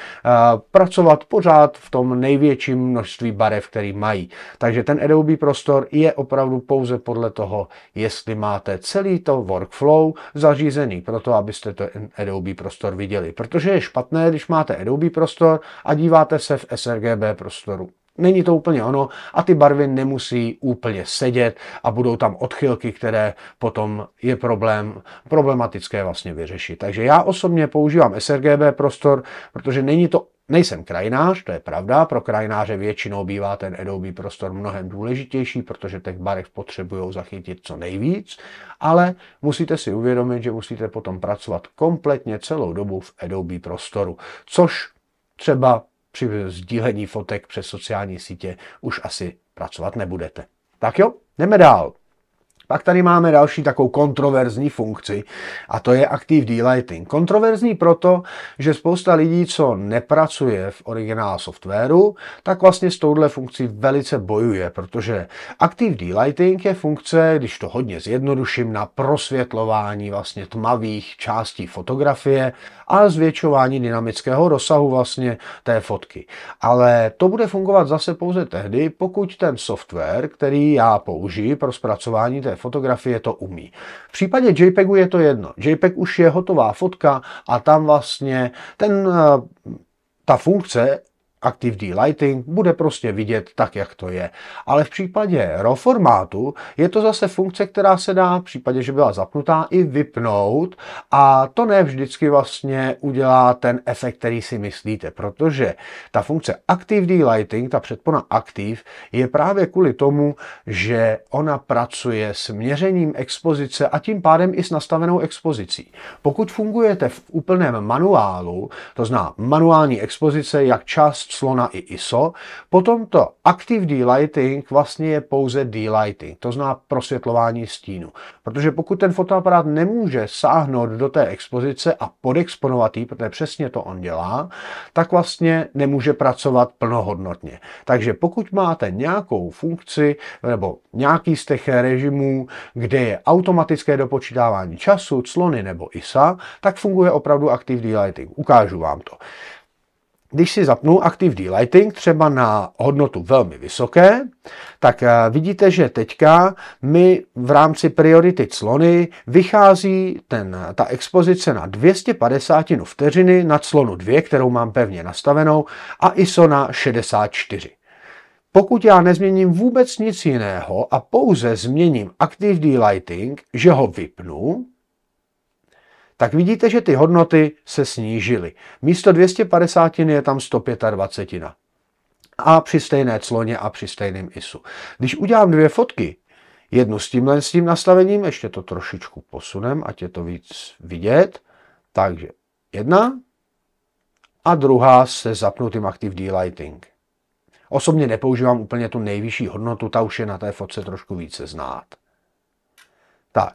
uh, pracovat pracovat pořád v tom největším množství barev, který mají. Takže ten Adobe prostor je opravdu pouze podle toho, jestli máte celý to workflow zařízený pro to, abyste ten Adobe prostor viděli. Protože je špatné, když máte Adobe prostor a díváte se v sRGB prostoru. Není to úplně ono a ty barvy nemusí úplně sedět a budou tam odchylky, které potom je problém, problematické vlastně vyřešit. Takže já osobně používám sRGB prostor, protože není to Nejsem krajinář, to je pravda, pro krajináře většinou bývá ten Adobe prostor mnohem důležitější, protože těch barev potřebují zachytit co nejvíc, ale musíte si uvědomit, že musíte potom pracovat kompletně celou dobu v Adobe prostoru, což třeba při sdílení fotek přes sociální sítě už asi pracovat nebudete. Tak jo, jdeme dál. Pak tady máme další takovou kontroverzní funkci a to je Active Delighting. Kontroverzní proto, že spousta lidí, co nepracuje v originál softwaru, tak vlastně s touhle funkcí velice bojuje, protože Active Delighting je funkce, když to hodně zjednoduším, na prosvětlování vlastně tmavých částí fotografie, a zvětšování dynamického rozsahu vlastně té fotky. Ale to bude fungovat zase pouze tehdy, pokud ten software, který já použiji pro zpracování té fotografie, to umí. V případě JPEGu je to jedno. JPEG už je hotová fotka a tam vlastně ten eh, ta funkce Active D Lighting bude prostě vidět tak, jak to je. Ale v případě RAW formátu je to zase funkce, která se dá v případě, že byla zapnutá, i vypnout a to ne vždycky vlastně udělá ten efekt, který si myslíte, protože ta funkce Active D Lighting, ta předpona Active, je právě kvůli tomu, že ona pracuje s měřením expozice a tím pádem i s nastavenou expozicí. Pokud fungujete v úplném manuálu, to zná manuální expozice, jak čas, slona i ISO. Potom to Active Delighting vlastně je pouze delighting, to zná prosvětlování stínu. Protože pokud ten fotoaparát nemůže sáhnout do té expozice a podexponovat ji, protože přesně to on dělá, tak vlastně nemůže pracovat plnohodnotně. Takže pokud máte nějakou funkci nebo nějaký z těch režimů, kde je automatické dopočítávání času, clony nebo ISA, tak funguje opravdu Active Delighting. Ukážu vám to když si zapnu Active D-Lighting třeba na hodnotu velmi vysoké, tak eh, vidíte, že teďka mi v rámci priority clony vychází ten, ta expozice na 250 vteřiny na clonu 2, kterou mám pevně nastavenou, a ISO na 64. Pokud já nezměním vůbec nic jiného a pouze změním Active D-Lighting, že ho vypnu, tak vidíte, že ty hodnoty se snížily. Místo 250 je tam 125 a při stejné cloně a při stejném ISu. Když udělám dvě fotky, jednu s tímhle s tím nastavením, ještě to trošičku posunem, ať je to víc vidět, takže jedna a druhá se zapnutým Active D-Lighting. Osobně nepoužívám úplně tu nejvyšší hodnotu, ta už je na té fotce trošku více znát. Tak,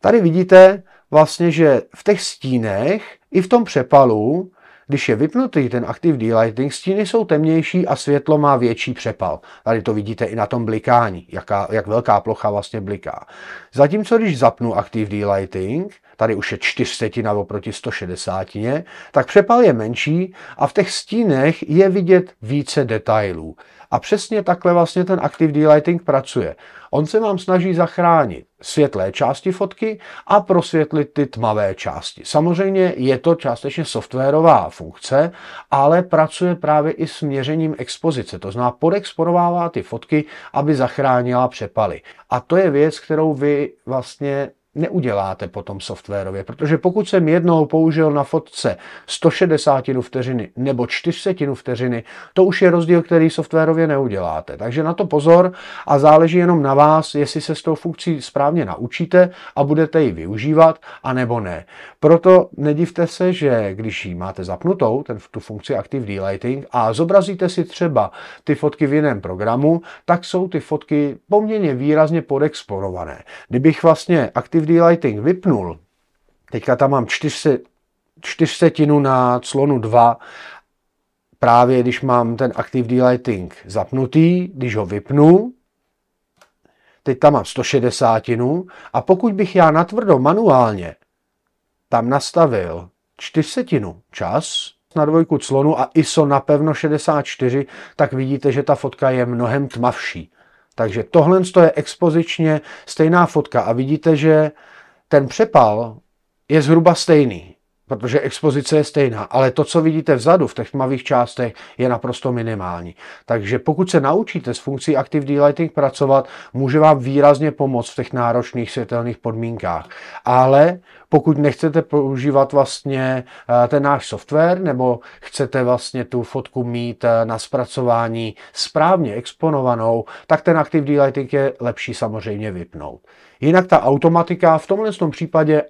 tady vidíte, vlastně, že v těch stínech i v tom přepalu, když je vypnutý ten Active D-Lighting, stíny jsou temnější a světlo má větší přepal. Tady to vidíte i na tom blikání, jaká, jak velká plocha vlastně bliká. Zatímco když zapnu Active D-Lighting, tady už je 400 oproti 160, tak přepal je menší a v těch stínech je vidět více detailů. A přesně takhle vlastně ten Active Delighting pracuje. On se vám snaží zachránit světlé části fotky a prosvětlit ty tmavé části. Samozřejmě je to částečně softwarová funkce, ale pracuje právě i s měřením expozice. To znamená, podexponovává ty fotky, aby zachránila přepaly. A to je věc, kterou vy vlastně neuděláte potom softwarově, protože pokud jsem jednou použil na fotce 160 vteřiny nebo 400 vteřiny, to už je rozdíl, který softwarově neuděláte. Takže na to pozor a záleží jenom na vás, jestli se s tou funkcí správně naučíte a budete ji využívat, anebo ne. Proto nedivte se, že když ji máte zapnutou, ten, tu funkci Active Delighting, a zobrazíte si třeba ty fotky v jiném programu, tak jsou ty fotky poměrně výrazně podexponované. Kdybych vlastně Active Delighting vypnul, teďka tam mám čtyřse, čtyřsetinu na clonu 2, právě když mám ten Active Delighting zapnutý, když ho vypnu, teď tam mám 160 a pokud bych já natvrdo manuálně tam nastavil čtyřsetinu čas na dvojku clonu a ISO na pevno 64, tak vidíte, že ta fotka je mnohem tmavší. Takže tohle je expozičně stejná fotka a vidíte, že ten přepal je zhruba stejný protože expozice je stejná, ale to, co vidíte vzadu v těch tmavých částech, je naprosto minimální. Takže pokud se naučíte s funkcí Active D-Lighting pracovat, může vám výrazně pomoct v těch náročných světelných podmínkách. Ale pokud nechcete používat vlastně eh, ten náš software, nebo chcete vlastně tu fotku mít eh, na zpracování správně exponovanou, tak ten Active D-Lighting je lepší samozřejmě vypnout. Jinak ta automatika, v tomhle tom případě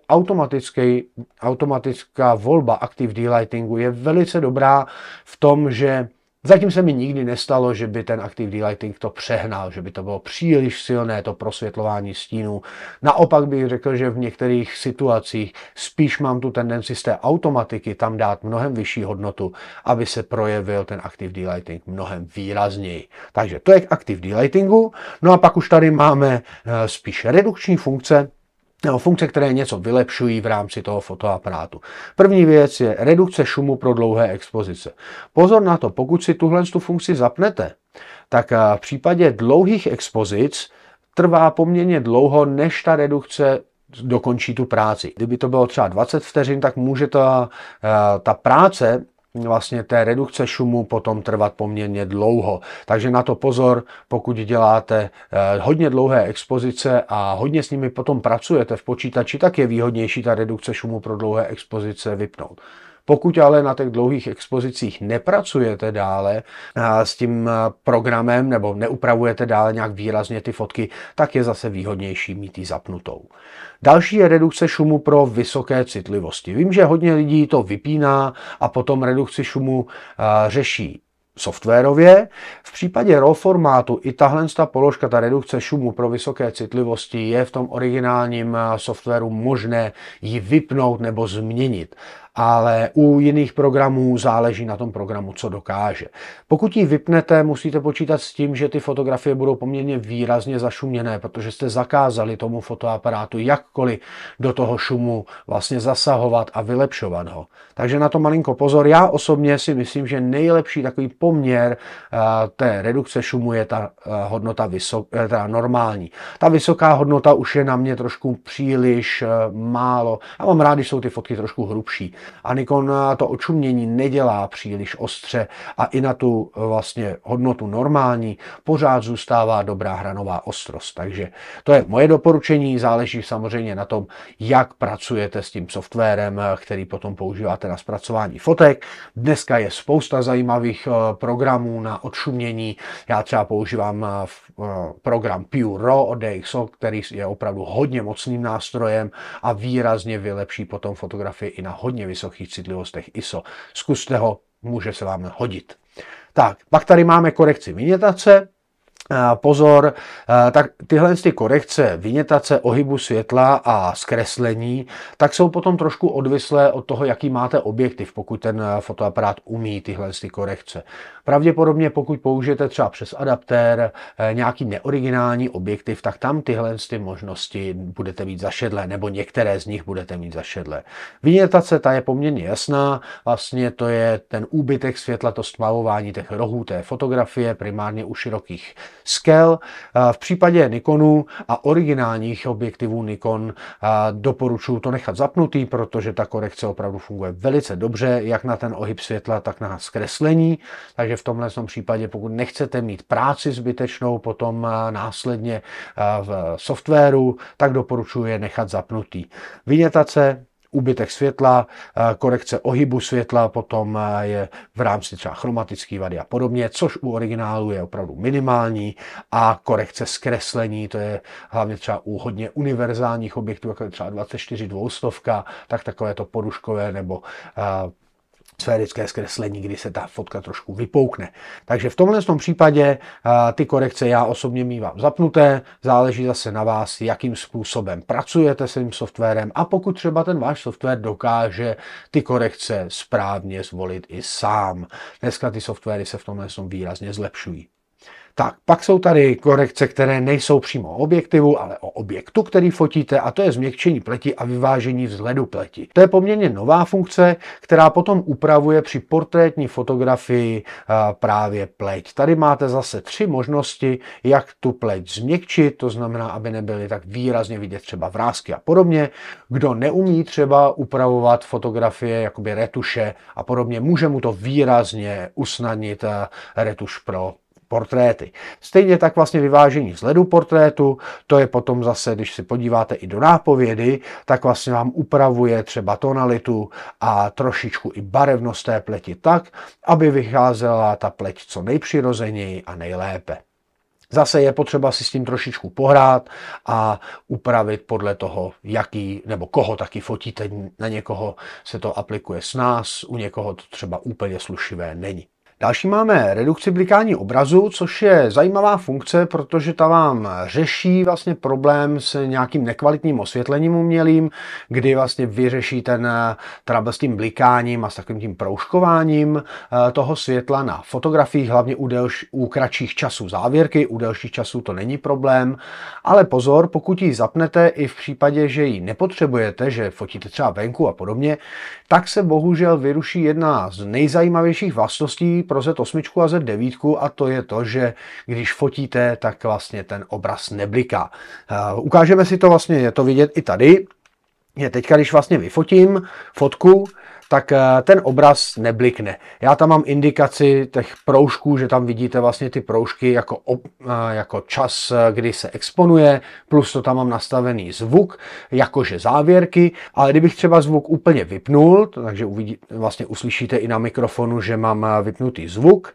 automatická volba Active Delightingu je velice dobrá v tom, že Zatím se mi nikdy nestalo, že by ten Active Delighting to přehnal, že by to bylo příliš silné, to prosvětlování stínů. Naopak bych řekl, že v některých situacích spíš mám tu tendenci z té automatiky tam dát mnohem vyšší hodnotu, aby se projevil ten Active Delighting mnohem výrazněji. Takže to je k Active Delightingu. No a pak už tady máme eh, spíš redukční funkce, nebo funkce, které něco vylepšují v rámci toho fotoaparátu. První věc je redukce šumu pro dlouhé expozice. Pozor na to, pokud si tuhle tu funkci zapnete, tak eh, v případě dlouhých expozic trvá poměrně dlouho, než ta redukce dokončí tu práci. Kdyby to bylo třeba 20 vteřin, tak může ta, eh, ta práce vlastně té redukce šumu potom trvat poměrně dlouho. Takže na to pozor, pokud děláte eh, hodně dlouhé expozice a hodně s nimi potom pracujete v počítači, tak je výhodnější ta redukce šumu pro dlouhé expozice vypnout. Pokud ale na těch dlouhých expozicích nepracujete dále s tím programem nebo neupravujete dále nějak výrazně ty fotky, tak je zase výhodnější mít ji zapnutou. Další je redukce šumu pro vysoké citlivosti. Vím, že hodně lidí to vypíná a potom redukci šumu řeší softwarově. V případě RAW formátu i tahle ta položka, ta redukce šumu pro vysoké citlivosti, je v tom originálním softwaru možné ji vypnout nebo změnit ale u jiných programů záleží na tom programu, co dokáže. Pokud ji vypnete, musíte počítat s tím, že ty fotografie budou poměrně výrazně zašuměné, protože jste zakázali tomu fotoaparátu jakkoliv do toho šumu vlastně zasahovat a vylepšovat ho. Takže na to malinko pozor. Já osobně si myslím, že nejlepší takový poměr eh, té redukce šumu je ta eh, hodnota vysok, eh, teda normální. Ta vysoká hodnota už je na mě trošku příliš málo. Já mám rád, když jsou ty fotky trošku hrubší a Nikon to očumění nedělá příliš ostře a i na tu eh, vlastně hodnotu normální pořád zůstává dobrá hranová ostrost. Takže to je moje doporučení, záleží samozřejmě na tom, jak pracujete s tím softwarem, eh, který potom používáte na zpracování fotek. Dneska je spousta zajímavých eh, programů na odšumění. Já třeba používám program Pure Raw od DxO, který je opravdu hodně mocným nástrojem a výrazně vylepší potom fotografii i na hodně vysokých citlivostech ISO. Zkuste ho, může se vám hodit. Tak, pak tady máme korekci vinitace, Eh, pozor, eh, tak tyhle ty korekce, vynětace, ohybu světla a zkreslení, tak jsou potom trošku odvislé od toho, jaký máte objektiv, pokud ten eh, fotoaparát umí tyhle ty korekce. Pravděpodobně pokud použijete třeba přes adaptér nějaký neoriginální objektiv, tak tam tyhle ty možnosti budete mít zašedlé, nebo některé z nich budete mít zašedlé. Vynětace, ta je poměrně jasná, vlastně to je ten úbytek světla, to stmavování těch rohů té fotografie, primárně u širokých skel. V případě Nikonu a originálních objektivů Nikon doporučuji to nechat zapnutý, protože ta korekce opravdu funguje velice dobře, jak na ten ohyb světla, tak na zkreslení. Takže v tomhle případě, pokud nechcete mít práci zbytečnou potom následně v softwaru, tak doporučuji je nechat zapnutý. Vynětat se úbytek světla, eh, korekce ohybu světla, potom eh, je v rámci třeba chromatický vady a podobně, což u originálu je opravdu minimální a korekce zkreslení, to je hlavně třeba u hodně univerzálních objektů, jako je třeba 24 dvoustovka, tak takové to poruškové nebo eh, sférické zkreslení, kdy se ta fotka trošku vypoukne. Takže v tomhle tom případě ty korekce já osobně mývám zapnuté, záleží zase na vás, jakým způsobem pracujete s tím softwarem a pokud třeba ten váš software dokáže ty korekce správně zvolit i sám. Dneska ty softwary se v tomhle tom výrazně zlepšují. Tak, pak jsou tady korekce, které nejsou přímo o objektivu, ale o objektu, který fotíte, a to je změkčení pleti a vyvážení vzhledu pleti. To je poměrně nová funkce, která potom upravuje při portrétní fotografii právě pleť. Tady máte zase tři možnosti, jak tu pleť změkčit, to znamená, aby nebyly tak výrazně vidět třeba vrázky a podobně. Kdo neumí třeba upravovat fotografie, jakoby retuše a podobně, může mu to výrazně usnadnit retuš pro portréty. Stejně tak vlastně vyvážení vzhledu portrétu, to je potom zase, když si podíváte i do nápovědy, tak vlastně vám upravuje třeba tonalitu a trošičku i barevnost té pleti tak, aby vycházela ta pleť co nejpřirozeněji a nejlépe. Zase je potřeba si s tím trošičku pohrát a upravit podle toho, jaký nebo koho taky fotíte. Na někoho se to aplikuje s nás, u někoho to třeba úplně slušivé není. Další máme redukci blikání obrazu, což je zajímavá funkce, protože ta vám řeší vlastně problém s nějakým nekvalitním osvětlením umělým, kdy vlastně vyřeší ten trouble s tím blikáním a s takovým tím proužkováním eh, toho světla na fotografiích, hlavně u, delš, u kratších časů závěrky, u delších časů to není problém, ale pozor, pokud ji zapnete i v případě, že ji nepotřebujete, že fotíte třeba venku a podobně, tak se bohužel vyruší jedna z nejzajímavějších vlastností pro Z8 a Z9 a to je to, že když fotíte, tak vlastně ten obraz nebliká. Eh, ukážeme si to vlastně, je to vidět i tady, je teďka, když vlastně vyfotím fotku, tak eh, ten obraz neblikne. Já tam mám indikaci těch proužků, že tam vidíte vlastně ty proužky jako, eh, jako čas, eh, kdy se exponuje, plus to tam mám nastavený zvuk, jakože závěrky, ale kdybych třeba zvuk úplně vypnul, takže uvidí, vlastně uslyšíte i na mikrofonu, že mám vypnutý zvuk,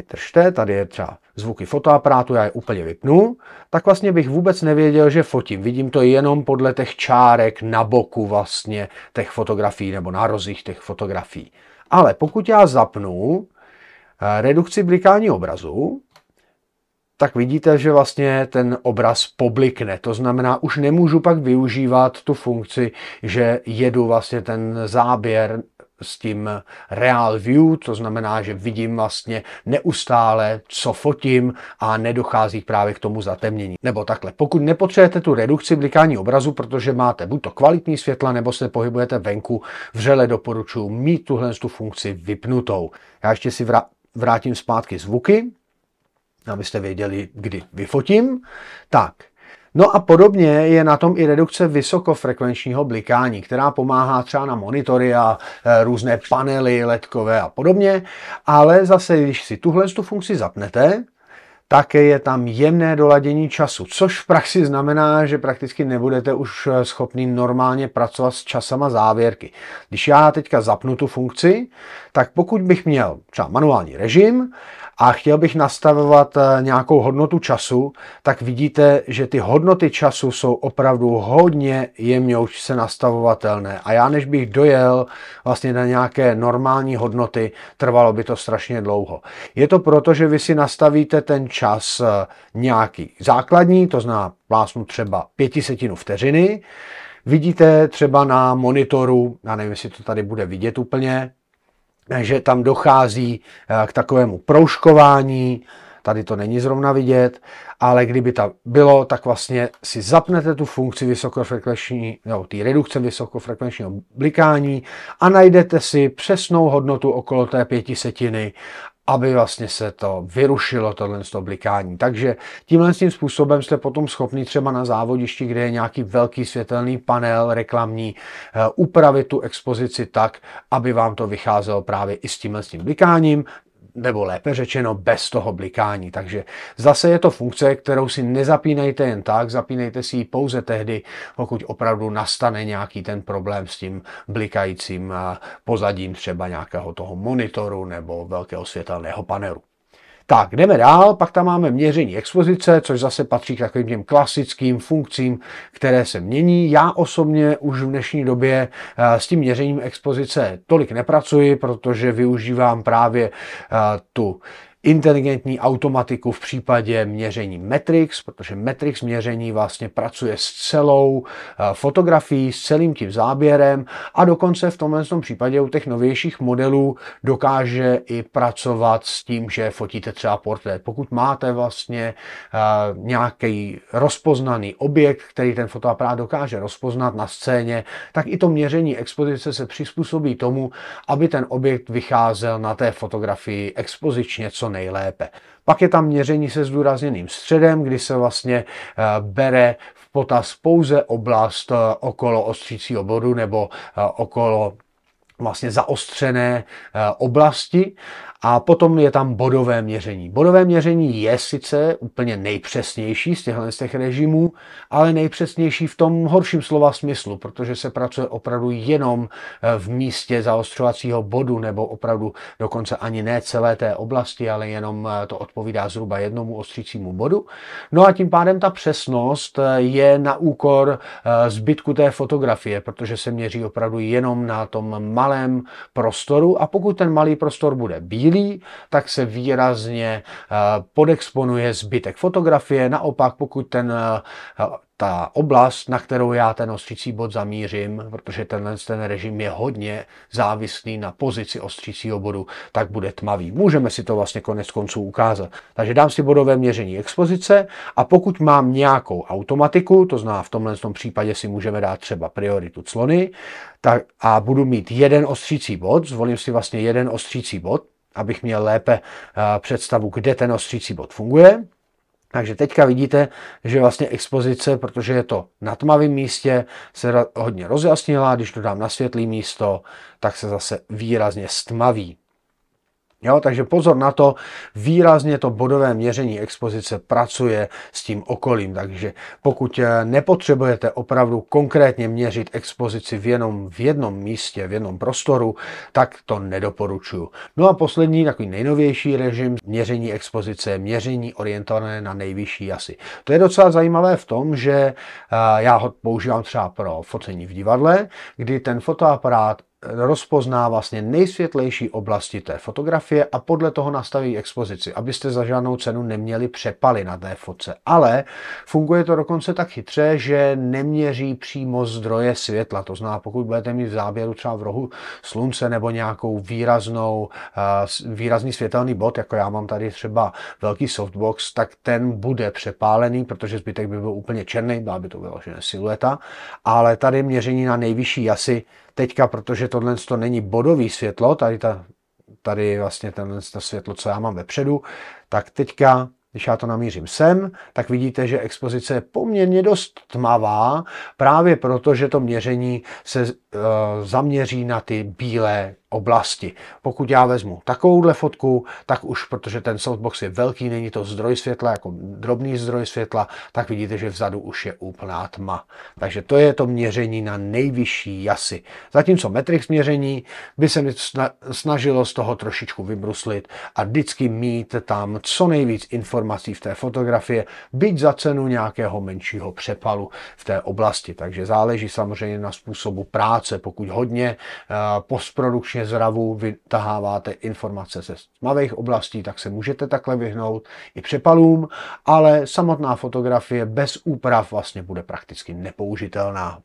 vytržte, tady je třeba zvuky fotoaparátu, já je úplně vypnu, tak vlastně bych vůbec nevěděl, že fotím. Vidím to jenom podle těch čárek na boku vlastně těch fotografií nebo na rozích těch fotografií. Ale pokud já zapnu eh, redukci blikání obrazu, tak vidíte, že vlastně ten obraz poblikne. To znamená, už nemůžu pak využívat tu funkci, že jedu vlastně ten záběr s tím real view, to znamená, že vidím vlastně neustále, co fotím a nedochází právě k tomu zatemnění. Nebo takhle, pokud nepotřebujete tu redukci blikání obrazu, protože máte buď to kvalitní světla, nebo se pohybujete venku, vřele doporučuji mít tuhle tu funkci vypnutou. Já ještě si vrátím zpátky zvuky, abyste věděli, kdy vyfotím. Tak, No a podobně je na tom i redukce vysokofrekvenčního blikání, která pomáhá třeba na monitory a e, různé panely ledkové a podobně, ale zase, když si tuhle tu funkci zapnete, také je tam jemné doladění času, což v praxi znamená, že prakticky nebudete už e, schopni normálně pracovat s časama závěrky. Když já teďka zapnu tu funkci, tak pokud bych měl třeba manuální režim a chtěl bych nastavovat eh, nějakou hodnotu času, tak vidíte, že ty hodnoty času jsou opravdu hodně jemňoučce nastavovatelné. A já než bych dojel vlastně na nějaké normální hodnoty, trvalo by to strašně dlouho. Je to proto, že vy si nastavíte ten čas eh, nějaký základní, to zná plásnu třeba pětisetinu vteřiny, Vidíte třeba na monitoru, já nevím, jestli to tady bude vidět úplně, že tam dochází eh, k takovému proužkování, tady to není zrovna vidět, ale kdyby tam bylo, tak vlastně si zapnete tu funkci vysokofrekvenční, no, ty redukce vysokofrekvenčního blikání a najdete si přesnou hodnotu okolo té pětisetiny aby vlastně se to vyrušilo, tohle to blikání. Takže tímhle tím způsobem jste potom schopni třeba na závodišti, kde je nějaký velký světelný panel reklamní, eh, upravit tu expozici tak, aby vám to vycházelo právě i s tímhle tím blikáním, nebo lépe řečeno bez toho blikání. Takže zase je to funkce, kterou si nezapínejte jen tak, zapínejte si ji pouze tehdy, pokud opravdu nastane nějaký ten problém s tím blikajícím pozadím třeba nějakého toho monitoru nebo velkého světelného panelu. Tak, jdeme dál, pak tam máme měření expozice, což zase patří k takovým těm klasickým funkcím, které se mění. Já osobně už v dnešní době eh, s tím měřením expozice tolik nepracuji, protože využívám právě eh, tu inteligentní automatiku v případě měření Matrix, protože Matrix měření vlastně pracuje s celou eh, fotografií, s celým tím záběrem a dokonce v tomhle tom případě u těch novějších modelů dokáže i pracovat s tím, že fotíte třeba portrét. Pokud máte vlastně eh, nějaký rozpoznaný objekt, který ten fotoaparát dokáže rozpoznat na scéně, tak i to měření expozice se přizpůsobí tomu, aby ten objekt vycházel na té fotografii expozičně co nejlépe. Pak je tam měření se zdůrazněným středem, kdy se vlastně eh, bere v potaz pouze oblast eh, okolo ostřícího bodu nebo eh, okolo vlastně zaostřené oblasti a potom je tam bodové měření. Bodové měření je sice úplně nejpřesnější z těchto z těch režimů, ale nejpřesnější v tom horším slova smyslu, protože se pracuje opravdu jenom eh, v místě zaostřovacího bodu, nebo opravdu dokonce ani ne celé té oblasti, ale jenom eh, to odpovídá zhruba jednomu ostřícímu bodu. No a tím pádem ta přesnost eh, je na úkor zbytku té fotografie, protože se měří opravdu jenom na tom malém prostoru a pokud ten malý prostor bude bílý, sdílí, tak se výrazně eh, podexponuje zbytek fotografie. Naopak, pokud ten eh, ta oblast, na kterou já ten ostřící bod zamířím, protože tenhle ten režim je hodně závislý na pozici ostřícího bodu, tak bude tmavý. Můžeme si to vlastně konec konců ukázat. Takže dám si bodové měření expozice a pokud mám nějakou automatiku, to zná v tomhle tom případě si můžeme dát třeba prioritu clony, tak a budu mít jeden ostřící bod, zvolím si vlastně jeden ostřící bod, abych měl lépe eh, představu, kde ten ostřící bod funguje. Takže teďka vidíte, že vlastně expozice, protože je to na tmavém místě, se hodně rozjasnila, když to dám na světlý místo, tak se zase výrazně stmaví. Jo, takže pozor na to, výrazně to bodové měření expozice pracuje s tím okolím, takže pokud eh, nepotřebujete opravdu konkrétně měřit expozici v jenom v jednom místě, v jednom prostoru, tak to nedoporučuju. No a poslední, takový nejnovější režim měření expozice, měření orientované na nejvyšší jasy. To je docela zajímavé v tom, že eh, já ho používám třeba pro focení v divadle, kdy ten fotoaparát rozpozná vlastně nejsvětlejší oblasti té fotografie a podle toho nastaví expozici, abyste za žádnou cenu neměli přepaly na té fotce. Ale funguje to dokonce tak chytře, že neměří přímo zdroje světla. To znamená, pokud budete mít v záběru třeba v rohu slunce nebo nějakou výraznou, eh, výrazný světelný bod, jako já mám tady třeba velký softbox, tak ten bude přepálený, protože zbytek by byl úplně černý, byla by to vyložená silueta, ale tady měření na nejvyšší jasy Teďka, protože tohle to není bodový světlo, tady, ta, tady vlastně tenhle to světlo, co já mám vepředu, tak teďka když já to namířím sem, tak vidíte, že expozice je poměrně dost tmavá, právě proto, že to měření se e, zaměří na ty bílé oblasti. Pokud já vezmu takovouhle fotku, tak už protože ten softbox je velký, není to zdroj světla, jako drobný zdroj světla, tak vidíte, že vzadu už je úplná tma. Takže to je to měření na nejvyšší jasy. Zatímco Matrix měření by se mi snažilo z toho trošičku vybruslit a vždycky mít tam co nejvíc informací v té fotografie, byť za cenu nějakého menšího přepalu v té oblasti. Takže záleží samozřejmě na způsobu práce. Pokud hodně eh, postprodukčně skutečně z ravu vytaháváte informace ze tmavých oblastí, tak se můžete takhle vyhnout i přepalům, ale samotná fotografie bez úprav vlastně bude prakticky nepoužitelná.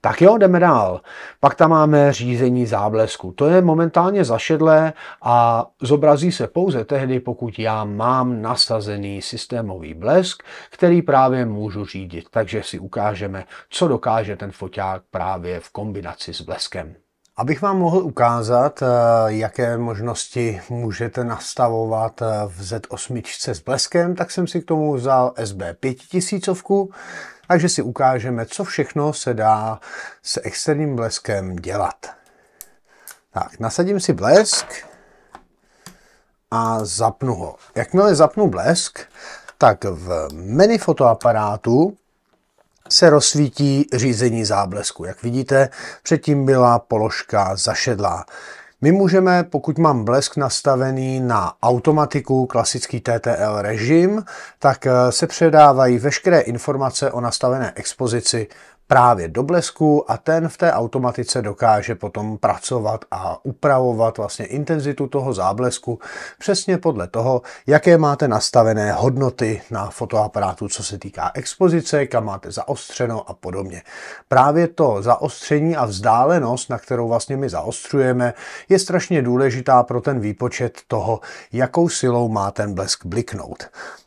Tak jo, jdeme dál. Pak tam máme řízení záblesku. To je momentálně zašedlé a zobrazí se pouze tehdy, pokud já mám nasazený systémový blesk, který právě můžu řídit. Takže si ukážeme, co dokáže ten foťák právě v kombinaci s bleskem. Abych vám mohl ukázat, eh, jaké možnosti můžete nastavovat eh, v Z8 s bleskem, tak jsem si k tomu vzal SB5000, takže si ukážeme, co všechno se dá s externím bleskem dělat. Tak, nasadím si blesk a zapnu ho. Jakmile zapnu blesk, tak v menu fotoaparátu se rozsvítí řízení záblesku. Jak vidíte, předtím byla položka zašedlá. My můžeme, pokud mám blesk nastavený na automatiku, klasický TTL režim, tak eh, se předávají veškeré informace o nastavené expozici právě do blesku a ten v té automatice dokáže potom pracovat a upravovat vlastně intenzitu toho záblesku přesně podle toho, jaké máte nastavené hodnoty na fotoaparátu, co se týká expozice, kam máte zaostřeno a podobně. Právě to zaostření a vzdálenost, na kterou vlastně my zaostřujeme, je strašně důležitá pro ten výpočet toho, jakou silou má ten blesk bliknout.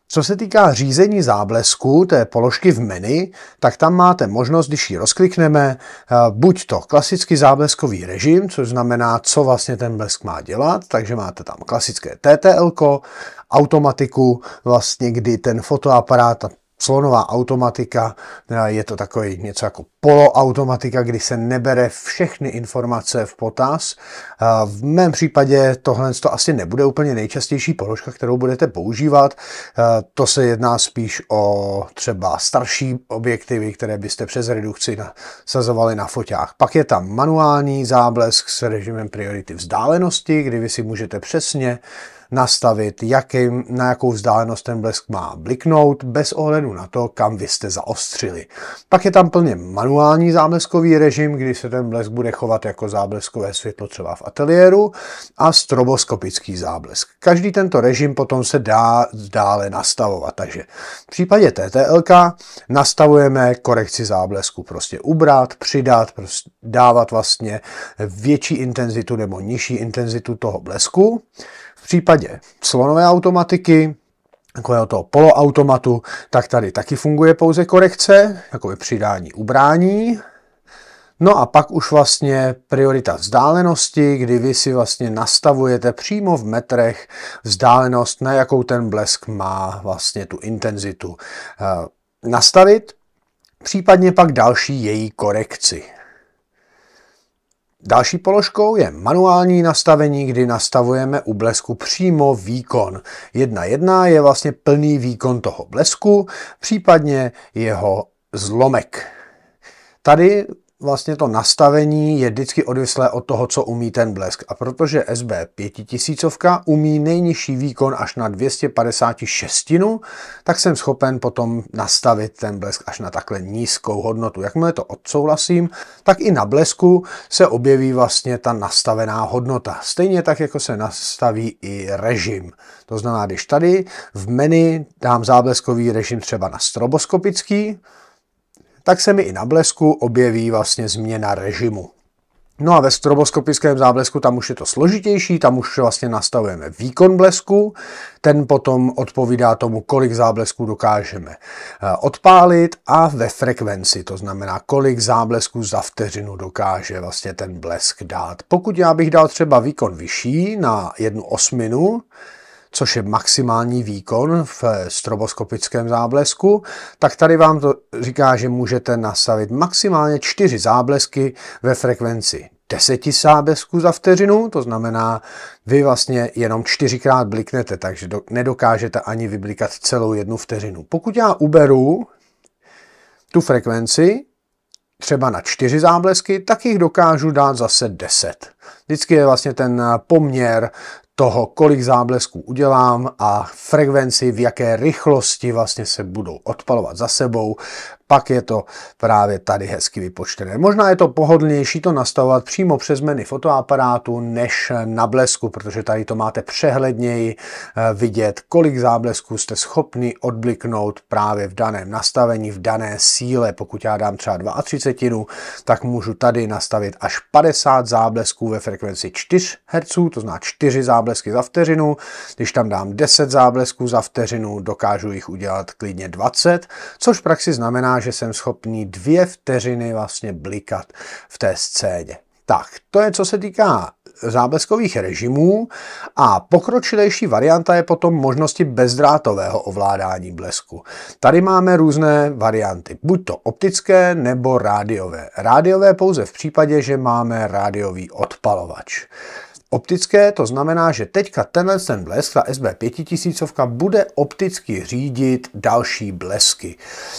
Co se týká řízení záblesku, té položky v menu, tak tam máte možnost, když ji rozklikneme, eh, buď to klasický zábleskový režim, což znamená, co vlastně ten blesk má dělat, takže máte tam klasické TTL, automatiku, vlastně kdy ten fotoaparát, Slonová automatika je to takový něco jako poloautomatika, kdy se nebere všechny informace v potaz. V mém případě tohle to asi nebude úplně nejčastější položka, kterou budete používat. To se jedná spíš o třeba starší objektivy, které byste přes redukci nasazovali na foťách. Pak je tam manuální záblesk s režimem priority vzdálenosti, kdy vy si můžete přesně nastavit, jaký, na jakou vzdálenost ten blesk má bliknout, bez ohledu na to, kam vy jste zaostřili. Pak je tam plně manuální zábleskový režim, kdy se ten blesk bude chovat jako zábleskové světlo třeba v ateliéru a stroboskopický záblesk. Každý tento režim potom se dá dále nastavovat, takže v případě TTLK nastavujeme korekci záblesku, prostě ubrat, přidat, prostě dávat vlastně větší intenzitu nebo nižší intenzitu toho blesku případě slonové automatiky, takového toho poloautomatu, tak tady taky funguje pouze korekce, jako přidání ubrání. No a pak už vlastně priorita vzdálenosti, kdy vy si vlastně nastavujete přímo v metrech vzdálenost, na jakou ten blesk má vlastně tu intenzitu eh, nastavit, případně pak další její korekci. Další položkou je manuální nastavení, kdy nastavujeme u blesku přímo výkon. 1.1 je vlastně plný výkon toho blesku, případně jeho zlomek. Tady vlastně to nastavení je vždycky odvislé od toho, co umí ten blesk. A protože SB 5000 umí nejnižší výkon až na 256, tak jsem schopen potom nastavit ten blesk až na takhle nízkou hodnotu. Jakmile to odsouhlasím, tak i na blesku se objeví vlastně ta nastavená hodnota. Stejně tak, jako se nastaví i režim. To znamená, když tady v menu dám zábleskový režim třeba na stroboskopický, tak se mi i na blesku objeví vlastně změna režimu. No a ve stroboskopickém záblesku tam už je to složitější, tam už vlastně nastavujeme výkon blesku, ten potom odpovídá tomu, kolik záblesků dokážeme eh, odpálit a ve frekvenci, to znamená, kolik záblesků za vteřinu dokáže vlastně ten blesk dát. Pokud já bych dal třeba výkon vyšší na jednu osminu, což je maximální výkon v stroboskopickém záblesku, tak tady vám to říká, že můžete nastavit maximálně 4 záblesky ve frekvenci 10 záblesků za vteřinu, to znamená, vy vlastně jenom čtyřikrát bliknete, takže nedokážete ani vyblikat celou jednu vteřinu. Pokud já uberu tu frekvenci, třeba na čtyři záblesky, tak jich dokážu dát zase 10. Vždycky je vlastně ten poměr toho, kolik záblesků udělám a frekvenci, v jaké rychlosti vlastně se budou odpalovat za sebou pak je to právě tady hezky vypočtené. Možná je to pohodlnější to nastavovat přímo přes menu fotoaparátu než na blesku, protože tady to máte přehledněji eh, vidět, kolik záblesků jste schopni odbliknout právě v daném nastavení, v dané síle. Pokud já dám třeba 32, tak můžu tady nastavit až 50 záblesků ve frekvenci 4 Hz, to znamená 4 záblesky za vteřinu. Když tam dám 10 záblesků za vteřinu, dokážu jich udělat klidně 20, což v praxi znamená, že jsem schopný dvě vteřiny vlastně blikat v té scéně. Tak, to je co se týká zábleskových režimů a pokročilejší varianta je potom možnosti bezdrátového ovládání blesku. Tady máme různé varianty, buď to optické nebo rádiové. Rádiové pouze v případě, že máme rádiový odpalovač. Optické to znamená, že teďka tenhle ten blesk, ta SB5000 bude opticky řídit další blesky.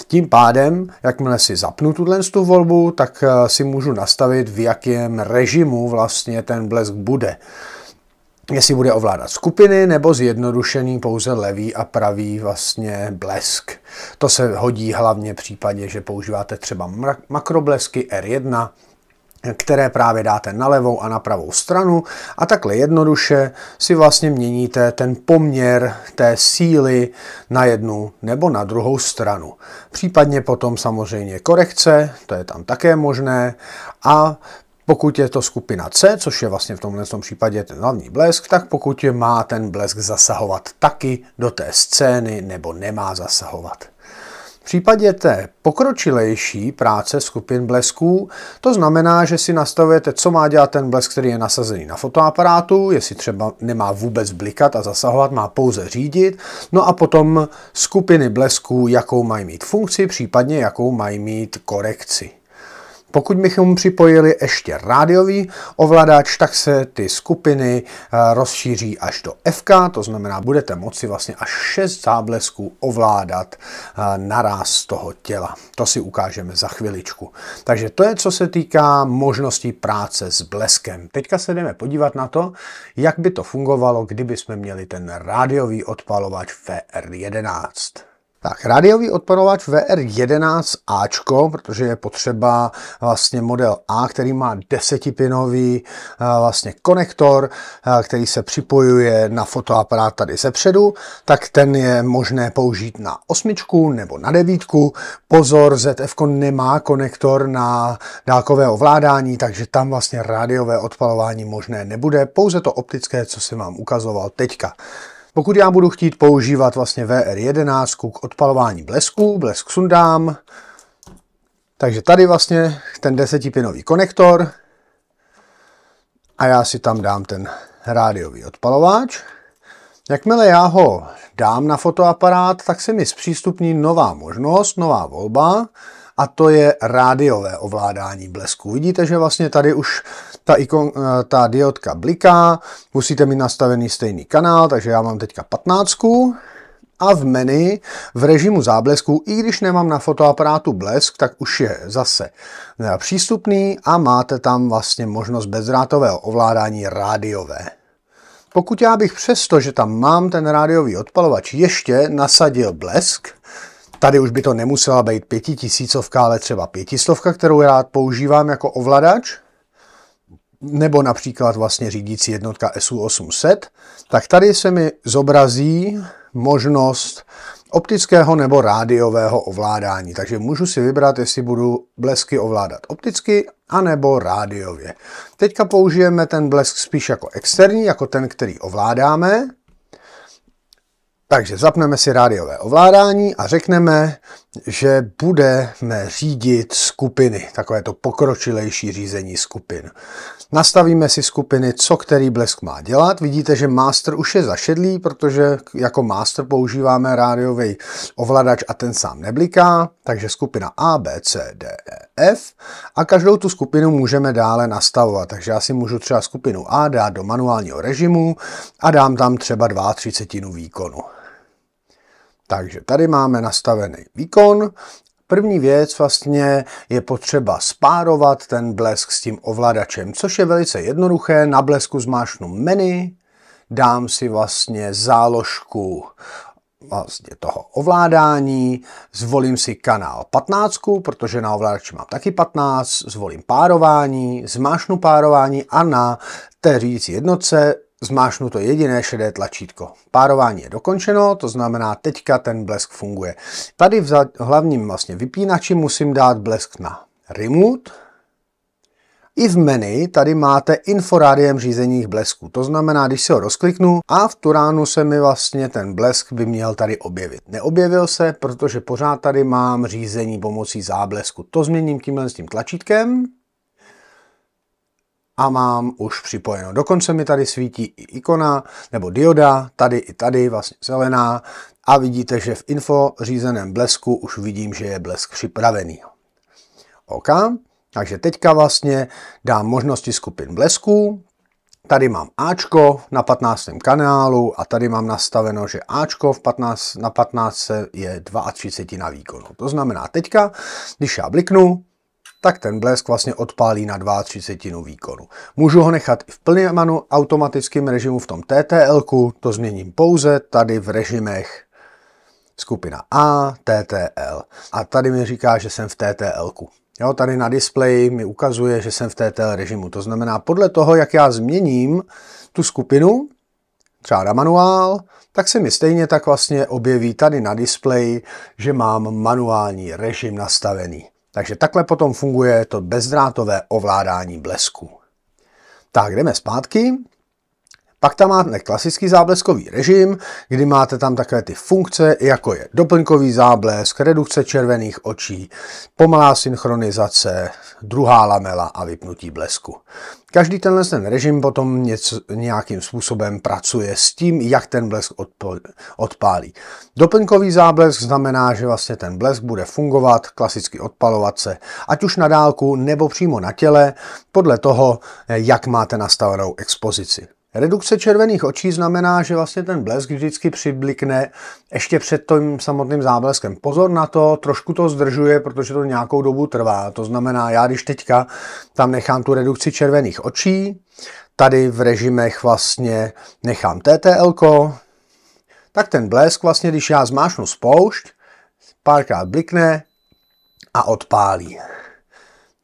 Tím pádem, jakmile si zapnu tuhle tu volbu, tak eh, si můžu nastavit, v jakém režimu vlastně ten blesk bude jestli bude ovládat skupiny nebo zjednodušený pouze levý a pravý vlastně blesk. To se hodí hlavně v případě, že používáte třeba makroblesky R1 které právě dáte na levou a na pravou stranu a takhle jednoduše si vlastně měníte ten poměr té síly na jednu nebo na druhou stranu. Případně potom samozřejmě korekce, to je tam také možné a pokud je to skupina C, což je vlastně v tomhle tom případě ten hlavní blesk, tak pokud je má ten blesk zasahovat taky do té scény nebo nemá zasahovat případě té pokročilejší práce skupin blesků, to znamená, že si nastavujete, co má dělat ten blesk, který je nasazený na fotoaparátu, jestli třeba nemá vůbec blikat a zasahovat, má pouze řídit, no a potom skupiny blesků, jakou mají mít funkci, případně jakou mají mít korekci. Pokud bychom připojili ještě rádiový ovladač, tak se ty skupiny eh, rozšíří až do FK, to znamená, budete moci vlastně až 6 záblesků ovládat eh, naraz toho těla. To si ukážeme za chviličku. Takže to je, co se týká možností práce s bleskem. Teďka se jdeme podívat na to, jak by to fungovalo, kdyby jsme měli ten rádiový odpalovač VR11. Tak, rádiový odparovač VR11Ačko, protože je potřeba vlastně model A, který má desetipinový eh, vlastně konektor, eh, který se připojuje na fotoaparát tady zepředu, tak ten je možné použít na osmičku nebo na devítku. Pozor, ZF nemá konektor na dálkové ovládání, takže tam vlastně rádiové odpalování možné nebude, pouze to optické, co jsem vám ukazoval teďka. Pokud já budu chtít používat vlastně VR11 k odpalování blesku, blesk sundám, takže tady vlastně ten desetipinový konektor a já si tam dám ten rádiový odpalováč. Jakmile já ho dám na fotoaparát, tak se mi zpřístupní nová možnost, nová volba, a to je rádiové ovládání blesku. Vidíte, že vlastně tady už ta, ikon, eh, ta diodka bliká, musíte mít nastavený stejný kanál, takže já mám teďka 15 a v menu v režimu záblesku. i když nemám na fotoaparátu blesk, tak už je zase eh, přístupný a máte tam vlastně možnost bezdrátového ovládání rádiové. Pokud já bych přesto, že tam mám ten rádiový odpalovač, ještě nasadil blesk, Tady už by to nemusela být pětitisícovka, ale třeba pětistovka, kterou já používám jako ovladač, nebo například vlastně řídící jednotka SU800, tak tady se mi zobrazí možnost optického nebo rádiového ovládání. Takže můžu si vybrat, jestli budu blesky ovládat opticky anebo rádiově. Teďka použijeme ten blesk spíš jako externí, jako ten, který ovládáme. Takže zapneme si rádiové ovládání a řekneme, že budeme řídit skupiny, takové to pokročilejší řízení skupin. Nastavíme si skupiny, co který blesk má dělat. Vidíte, že master už je zašedlý, protože jako master používáme rádiový ovladač a ten sám nebliká, takže skupina A, B, C, D, E, F a každou tu skupinu můžeme dále nastavovat. Takže já si můžu třeba skupinu A dát do manuálního režimu a dám tam třeba 32 výkonu. Takže tady máme nastavený výkon. První věc vlastně je potřeba spárovat ten blesk s tím ovladačem, což je velice jednoduché. Na blesku zmášnu menu, dám si vlastně záložku vlastně toho ovládání, zvolím si kanál 15, protože na ovladači mám taky 15, zvolím párování, zmášnu párování a na té řídící jednotce zmášnu to jediné šedé tlačítko. Párování je dokončeno, to znamená teďka ten blesk funguje. Tady v hlavním vlastně vypínači musím dát blesk na remote. I v menu tady máte inforádiem řízených blesků, to znamená, když si ho rozkliknu a v Turánu se mi vlastně ten blesk by měl tady objevit. Neobjevil se, protože pořád tady mám řízení pomocí záblesku. To změním tímhle s tím tlačítkem a mám už připojeno. Dokonce mi tady svítí i ikona nebo dioda, tady i tady vlastně zelená a vidíte, že v info řízeném blesku už vidím, že je blesk připravený. OK, takže teďka vlastně dám možnosti skupin blesků, Tady mám Ačko na 15. kanálu a tady mám nastaveno, že Ačko v 15, na 15 je 32 na výkonu. To znamená teďka, když já bliknu, tak ten blesk vlastně odpálí na 32 výkonu. Můžu ho nechat i v plném automatickém režimu v tom TTL, to změním pouze tady v režimech skupina A, TTL. A tady mi říká, že jsem v TTL. -ku. Jo, tady na displeji mi ukazuje, že jsem v TTL režimu. To znamená, podle toho, jak já změním tu skupinu, třeba manuál, tak se mi stejně tak vlastně objeví tady na displeji, že mám manuální režim nastavený. Takže takhle potom funguje to bezdrátové ovládání blesku. Tak jdeme zpátky. Pak tam máte klasický zábleskový režim, kdy máte tam takové ty funkce, jako je doplňkový záblesk, redukce červených očí, pomalá synchronizace, druhá lamela a vypnutí blesku. Každý tenhle ten režim potom něco, nějakým způsobem pracuje s tím, jak ten blesk odpo, odpálí. Doplňkový záblesk znamená, že vlastně ten blesk bude fungovat, klasicky odpalovat se, ať už na dálku nebo přímo na těle, podle toho, jak máte nastavenou expozici. Redukce červených očí znamená, že vlastně ten blesk vždycky přiblikne ještě před tím samotným zábleskem. Pozor na to, trošku to zdržuje, protože to nějakou dobu trvá. To znamená, já když teďka tam nechám tu redukci červených očí, tady v režimech vlastně nechám TTL, tak ten blesk vlastně, když já zmášnu spoušť, párkrát blikne a odpálí.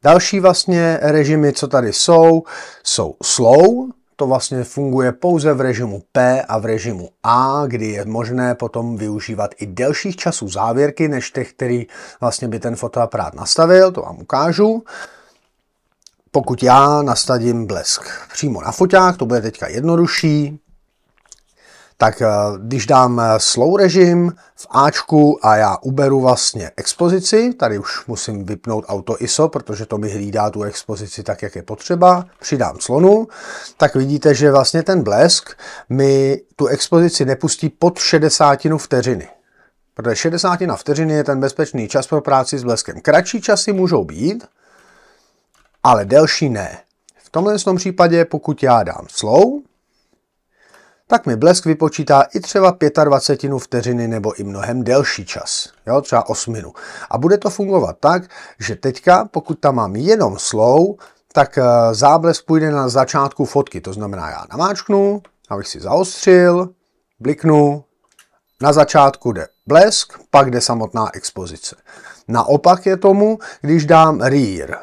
Další vlastně režimy, co tady jsou, jsou slow, to vlastně funguje pouze v režimu P a v režimu A, kdy je možné potom využívat i delších časů závěrky, než těch, který vlastně by ten fotoaparát nastavil, to vám ukážu. Pokud já nastavím blesk přímo na foťák, to bude teďka jednodušší, tak eh, když dám eh, slow režim v Ačku a já uberu vlastně expozici, tady už musím vypnout auto ISO, protože to mi hlídá tu expozici tak, jak je potřeba, přidám slonu, tak vidíte, že vlastně ten blesk mi tu expozici nepustí pod 60 vteřiny. Protože 60 vteřiny je ten bezpečný čas pro práci s bleskem. Kratší časy můžou být, ale delší ne. V tomhle případě, pokud já dám slow, tak mi blesk vypočítá i třeba 25 vteřiny nebo i mnohem delší čas, jo, třeba minut. A bude to fungovat tak, že teďka, pokud tam mám jenom slow, tak eh, záblesk půjde na začátku fotky, to znamená já namáčknu, abych si zaostřil, bliknu, na začátku jde blesk, pak jde samotná expozice. Naopak je tomu, když dám rear,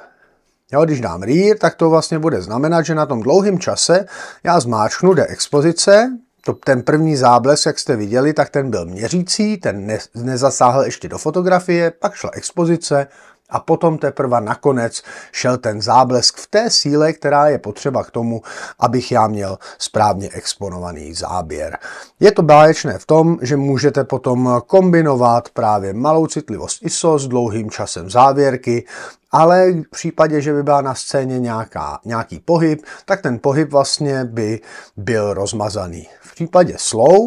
Jo, když dám rear, tak to vlastně bude znamenat, že na tom dlouhém čase já zmáčknu deexpozice, to, ten první záblesk, jak jste viděli, tak ten byl měřící, ten ne, nezasáhl ještě do fotografie, pak šla expozice, a potom teprve nakonec šel ten záblesk v té síle, která je potřeba k tomu, abych já měl správně exponovaný záběr. Je to báječné v tom, že můžete potom kombinovat právě malou citlivost ISO s dlouhým časem závěrky, ale v případě, že by byla na scéně nějaká, nějaký pohyb, tak ten pohyb vlastně by byl rozmazaný. V případě slow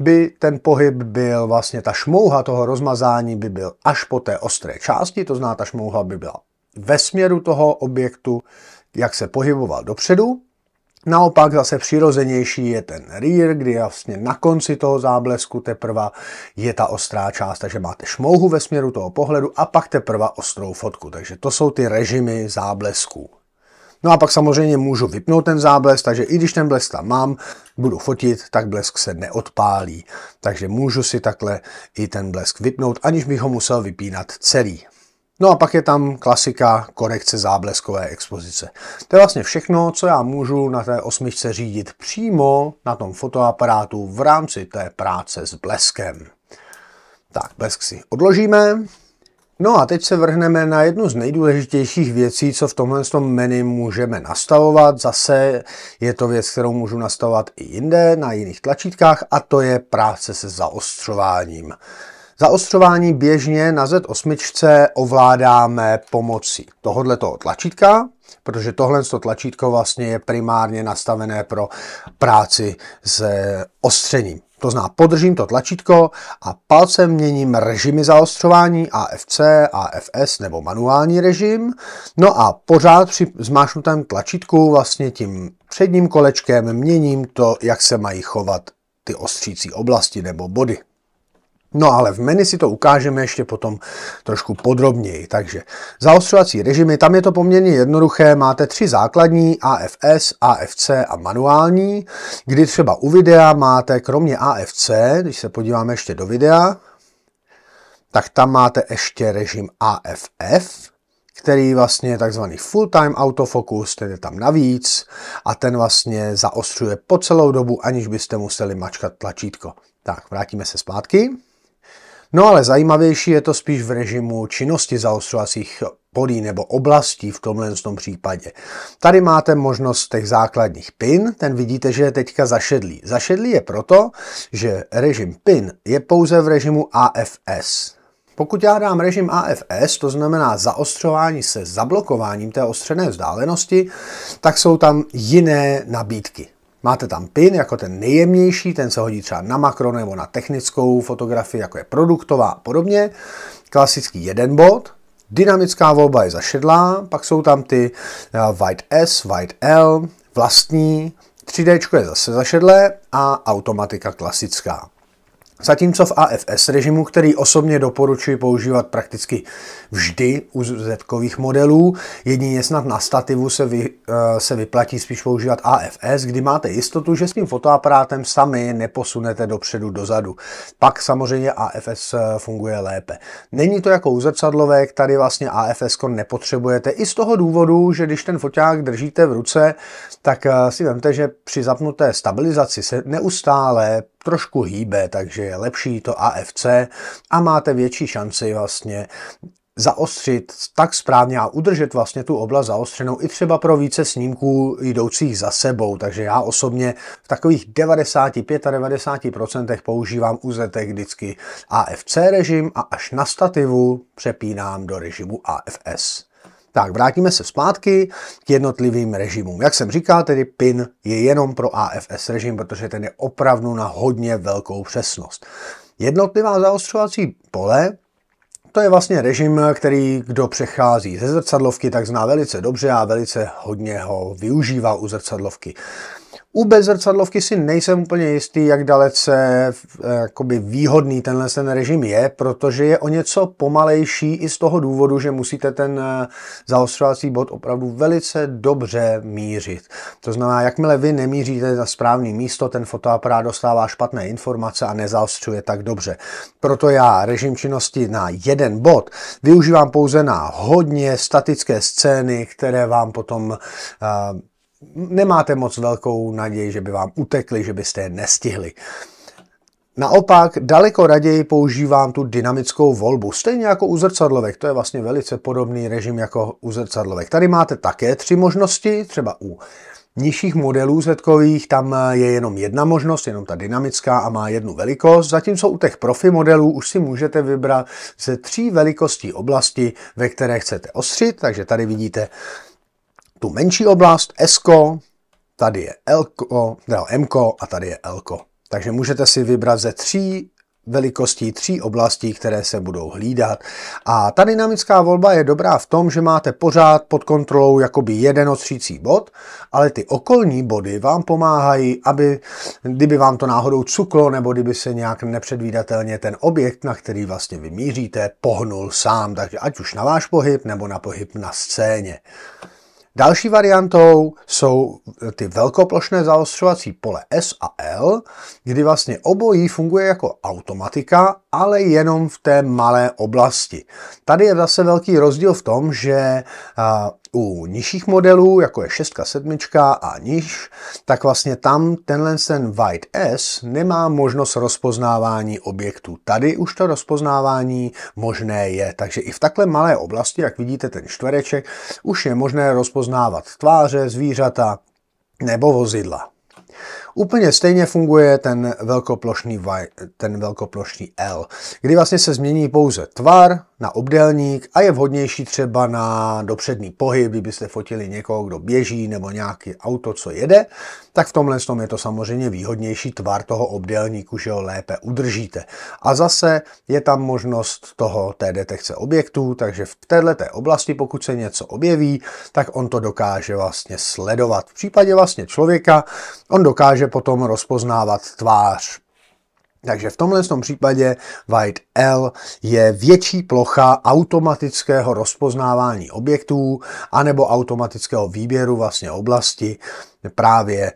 by ten pohyb byl vlastně, ta šmouha toho rozmazání by byl až po té ostré části, to zná ta šmouha by byla ve směru toho objektu, jak se pohyboval dopředu. Naopak zase přirozenější je ten rear, kdy vlastně na konci toho záblesku teprve je ta ostrá část, takže máte šmouhu ve směru toho pohledu a pak teprve ostrou fotku. Takže to jsou ty režimy záblesků. No a pak samozřejmě můžu vypnout ten záblesk, takže i když ten blesk tam mám, budu fotit, tak blesk se neodpálí. Takže můžu si takhle i ten blesk vypnout, aniž bych ho musel vypínat celý. No a pak je tam klasika korekce zábleskové expozice. To je vlastně všechno, co já můžu na té osmičce řídit přímo na tom fotoaparátu v rámci té práce s bleskem. Tak, blesk si odložíme. No a teď se vrhneme na jednu z nejdůležitějších věcí, co v tomhle tom menu můžeme nastavovat. Zase je to věc, kterou můžu nastavovat i jinde, na jiných tlačítkách, a to je práce se zaostřováním. Zaostřování běžně na Z8 ovládáme pomocí tohoto tlačítka, protože tohle tlačítko vlastně je primárně nastavené pro práci s ostřením. To zná, podržím to tlačítko a palcem měním režimy zaostřování AFC, AFS nebo manuální režim. No a pořád při zmášnutém tlačítku vlastně tím předním kolečkem měním to, jak se mají chovat ty ostřící oblasti nebo body. No ale v menu si to ukážeme ještě potom trošku podrobněji. Takže zaostřovací režimy, tam je to poměrně jednoduché. Máte tři základní, AFS, AFC a manuální, kdy třeba u videa máte kromě AFC, když se podíváme ještě do videa, tak tam máte ještě režim AFF, který vlastně je takzvaný full-time autofocus, ten je tam navíc a ten vlastně zaostřuje po celou dobu, aniž byste museli mačkat tlačítko. Tak, vrátíme se zpátky. No ale zajímavější je to spíš v režimu činnosti zaostřovacích polí nebo oblastí v tomhle tom případě. Tady máte možnost těch základních pin, ten vidíte, že je teďka zašedlý. Zašedlý je proto, že režim pin je pouze v režimu AFS. Pokud já dám režim AFS, to znamená zaostřování se zablokováním té ostřené vzdálenosti, tak jsou tam jiné nabídky. Máte tam pin jako ten nejjemnější, ten se hodí třeba na makro nebo na technickou fotografii, jako je produktová a podobně. Klasický jeden bod, dynamická volba je zašedlá, pak jsou tam ty eh, White S, White L, vlastní, 3D je zase zašedlé a automatika klasická. Zatímco v AFS režimu, který osobně doporučuji používat prakticky vždy u z modelů, jedině snad na stativu se, vy, eh, se vyplatí spíš používat AFS, kdy máte jistotu, že s tím fotoaparátem sami neposunete dopředu dozadu. Pak samozřejmě AFS eh, funguje lépe. Není to jako u zrcadlovek, tady vlastně AFS nepotřebujete i z toho důvodu, že když ten foťák držíte v ruce, tak eh, si vemte, že při zapnuté stabilizaci se neustále trošku hýbe, takže je lepší to AFC a máte větší šanci vlastně zaostřit tak správně a udržet vlastně tu oblast zaostřenou i třeba pro více snímků jdoucích za sebou. Takže já osobně v takových 95-90% používám u zetek vždycky AFC režim a až na stativu přepínám do režimu AFS. Tak, vrátíme se zpátky k jednotlivým režimům. Jak jsem říkal, tedy PIN je jenom pro AFS režim, protože ten je opravdu na hodně velkou přesnost. Jednotlivá zaostřovací pole to je vlastně režim, který kdo přechází ze zrcadlovky, tak zná velice dobře a velice hodně ho využívá u zrcadlovky. U bezrcadlovky si nejsem úplně jistý, jak dalece eh, jakoby výhodný tenhle ten režim je, protože je o něco pomalejší i z toho důvodu, že musíte ten eh, zaostřovací bod opravdu velice dobře mířit. To znamená, jakmile vy nemíříte na správné místo, ten fotoaparát dostává špatné informace a nezaostřuje tak dobře. Proto já režim činnosti na jeden bod využívám pouze na hodně statické scény, které vám potom uh, nemáte moc velkou naději, že by vám utekli, že byste je nestihli. Naopak daleko raději používám tu dynamickou volbu, stejně jako u zrcadlovek, to je vlastně velice podobný režim jako u zrcadlovek. Tady máte také tři možnosti, třeba u nižších modelů zetkových tam je jenom jedna možnost, jenom ta dynamická a má jednu velikost, zatímco u těch profi modelů už si můžete vybrat ze tří velikostí oblasti, ve které chcete ostřit, takže tady vidíte tu menší oblast S, tady je L, teda M a tady je L. Takže můžete si vybrat ze tří velikostí tří oblastí, které se budou hlídat. A ta dynamická volba je dobrá v tom, že máte pořád pod kontrolou jakoby jeden ostřící bod, ale ty okolní body vám pomáhají, aby, kdyby vám to náhodou cuklo, nebo kdyby se nějak nepředvídatelně ten objekt, na který vlastně vymíříte, pohnul sám, takže ať už na váš pohyb, nebo na pohyb na scéně. Další variantou jsou eh, ty velkoplošné zaostřovací pole S a L, kdy vlastně obojí funguje jako automatika, ale jenom v té malé oblasti. Tady je zase velký rozdíl v tom, že u nižších modelů, jako je 6, 7 a niž, tak vlastně tam tenhle ten White S nemá možnost rozpoznávání objektů. Tady už to rozpoznávání možné je, takže i v takhle malé oblasti, jak vidíte ten čtvereček, už je možné rozpoznávat tváře, zvířata nebo vozidla. Úplně stejně funguje ten velkoplošný, y, ten velkoplošný L, kdy vlastně se změní pouze tvar na obdélník a je vhodnější třeba na dopřední pohyb, kdybyste fotili někoho, kdo běží nebo nějaký auto, co jede, tak v tomhle tom je to samozřejmě výhodnější tvar toho obdélníku, že ho lépe udržíte. A zase je tam možnost toho té detekce objektů, takže v této té oblasti, pokud se něco objeví, tak on to dokáže vlastně sledovat. V případě vlastně člověka, on dokáže dokáže potom rozpoznávat tvář. Takže v tomhle tom případě White L je větší plocha automatického rozpoznávání objektů anebo automatického výběru vlastně oblasti právě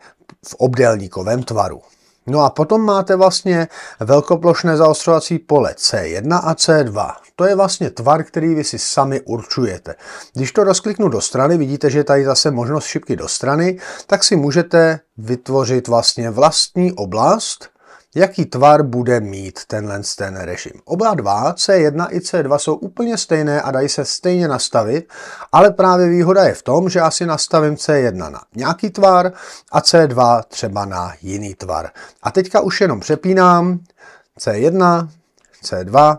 v obdélníkovém tvaru. No a potom máte vlastně velkoplošné zaostřovací pole C1 a C2. To je vlastně tvar, který vy si sami určujete. Když to rozkliknu do strany, vidíte, že je tady zase možnost šipky do strany, tak si můžete vytvořit vlastně vlastní oblast, Jaký tvar bude mít tenhle ten režim? Oba dva, C1 i C2 jsou úplně stejné a dají se stejně nastavit, ale právě výhoda je v tom, že asi nastavím C1 na nějaký tvar a C2 třeba na jiný tvar. A teďka už jenom přepínám C1, C2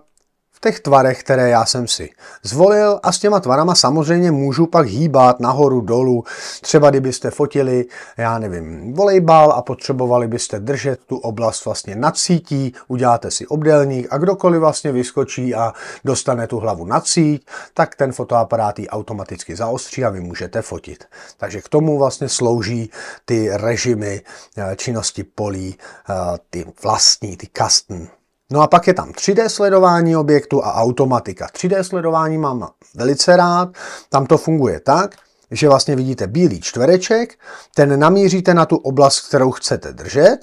v těch tvarech, které já jsem si zvolil a s těma tvarama samozřejmě můžu pak hýbat nahoru, dolů. Třeba kdybyste fotili, já nevím, volejbal a potřebovali byste držet tu oblast vlastně nad sítí, uděláte si obdélník, a kdokoliv vlastně vyskočí a dostane tu hlavu nad síť, tak ten fotoaparát ji automaticky zaostří a vy můžete fotit. Takže k tomu vlastně slouží ty režimy eh, činnosti polí, eh, ty vlastní, ty custom. No a pak je tam 3D sledování objektu a automatika. 3D sledování mám velice rád, tam to funguje tak, že vlastně vidíte bílý čtvereček, ten namíříte na tu oblast, kterou chcete držet,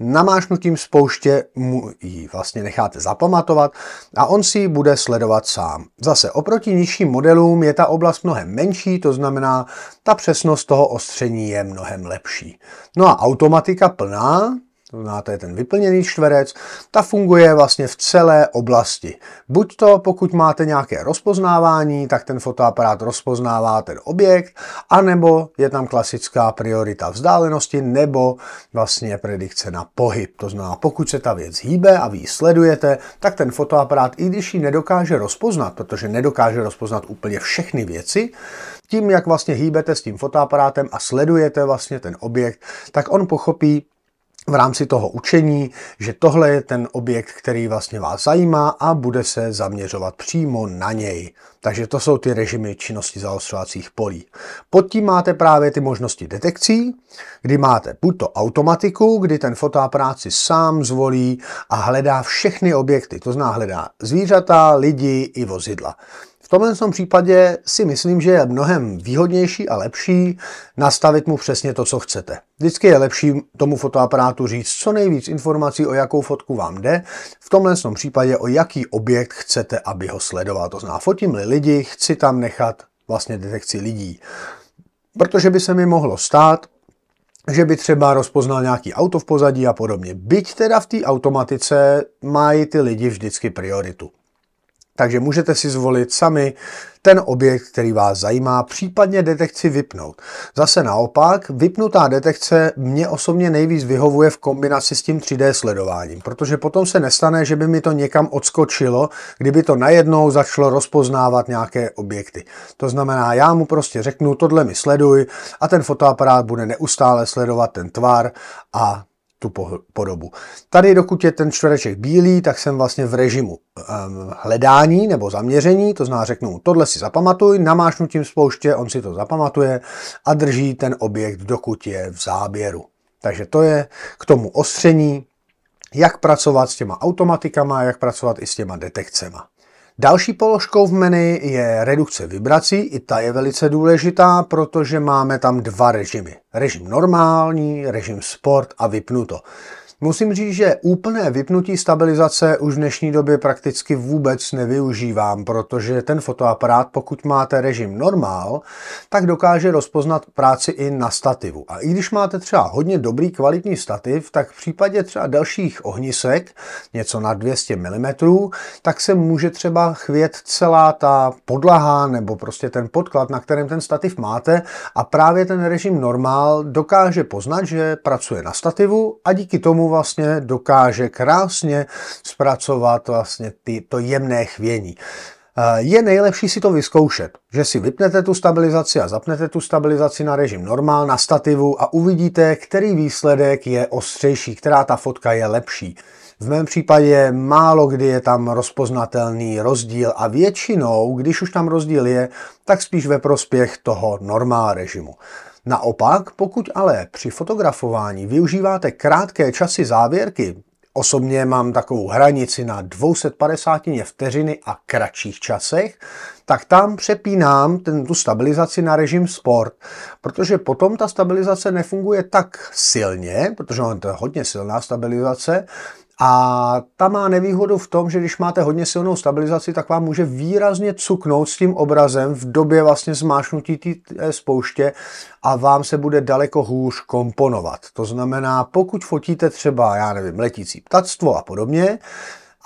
namášnutím spouště mu ji vlastně necháte zapamatovat a on si ji bude sledovat sám. Zase oproti nižším modelům je ta oblast mnohem menší, to znamená, ta přesnost toho ostření je mnohem lepší. No a automatika plná, znamená, to je ten vyplněný čtverec, ta funguje vlastně v celé oblasti. Buď to, pokud máte nějaké rozpoznávání, tak ten fotoaparát rozpoznává ten objekt, anebo je tam klasická priorita vzdálenosti, nebo vlastně predikce na pohyb. To znamená, pokud se ta věc hýbe a vy ji sledujete, tak ten fotoaparát, i když ji nedokáže rozpoznat, protože nedokáže rozpoznat úplně všechny věci, tím, jak vlastně hýbete s tím fotoaparátem a sledujete vlastně ten objekt, tak on pochopí, v rámci toho učení, že tohle je ten objekt, který vlastně vás zajímá a bude se zaměřovat přímo na něj. Takže to jsou ty režimy činnosti zaostřovacích polí. Pod tím máte právě ty možnosti detekcí, kdy máte buď to automatiku, kdy ten fotoaparát si sám zvolí a hledá všechny objekty, to zná hledá zvířata, lidi i vozidla tomhle tom případě si myslím, že je mnohem výhodnější a lepší nastavit mu přesně to, co chcete. Vždycky je lepší tomu fotoaparátu říct co nejvíc informací, o jakou fotku vám jde, v tomhle tom případě o jaký objekt chcete, aby ho sledoval. To zná, fotím-li lidi, chci tam nechat vlastně detekci lidí. Protože by se mi mohlo stát, že by třeba rozpoznal nějaký auto v pozadí a podobně. Byť teda v té automatice mají ty lidi vždycky prioritu takže můžete si zvolit sami ten objekt, který vás zajímá, případně detekci vypnout. Zase naopak, vypnutá detekce mě osobně nejvíc vyhovuje v kombinaci s tím 3D sledováním, protože potom se nestane, že by mi to někam odskočilo, kdyby to najednou začalo rozpoznávat nějaké objekty. To znamená, já mu prostě řeknu, tohle mi sleduj a ten fotoaparát bude neustále sledovat ten tvar a tu podobu. Tady, dokud je ten čtvereček bílý, tak jsem vlastně v režimu um, hledání nebo zaměření, to znamená řeknu, tohle si zapamatuj, tím spouště, on si to zapamatuje a drží ten objekt, dokud je v záběru. Takže to je k tomu ostření, jak pracovat s těma automatikama, jak pracovat i s těma detekcema. Další položkou v menu je redukce vibrací, i ta je velice důležitá, protože máme tam dva režimy. Režim normální, režim sport a vypnuto. Musím říct, že úplné vypnutí stabilizace už v dnešní době prakticky vůbec nevyužívám, protože ten fotoaparát, pokud máte režim normál, tak dokáže rozpoznat práci i na stativu. A i když máte třeba hodně dobrý kvalitní stativ, tak v případě třeba dalších ohnisek, něco na 200 mm, tak se může třeba chvět celá ta podlaha nebo prostě ten podklad, na kterém ten stativ máte a právě ten režim normál dokáže poznat, že pracuje na stativu a díky tomu vlastně dokáže krásně zpracovat vlastně ty, to jemné chvění eh, je nejlepší si to vyzkoušet, že si vypnete tu stabilizaci a zapnete tu stabilizaci na režim normál, na stativu a uvidíte, který výsledek je ostřejší, která ta fotka je lepší. V mém případě málo kdy je tam rozpoznatelný rozdíl a většinou, když už tam rozdíl je, tak spíš ve prospěch toho normál režimu. Naopak, pokud ale při fotografování využíváte krátké časy závěrky, osobně mám takovou hranici na 250 vteřiny a kratších časech, tak tam přepínám ten, tu stabilizaci na režim sport, protože potom ta stabilizace nefunguje tak silně, protože on to je hodně silná stabilizace, a ta má nevýhodu v tom, že když máte hodně silnou stabilizaci, tak vám může výrazně cuknout s tím obrazem v době vlastně zmášnutí té spouště a vám se bude daleko hůř komponovat. To znamená, pokud fotíte třeba, já nevím, letící ptactvo a podobně,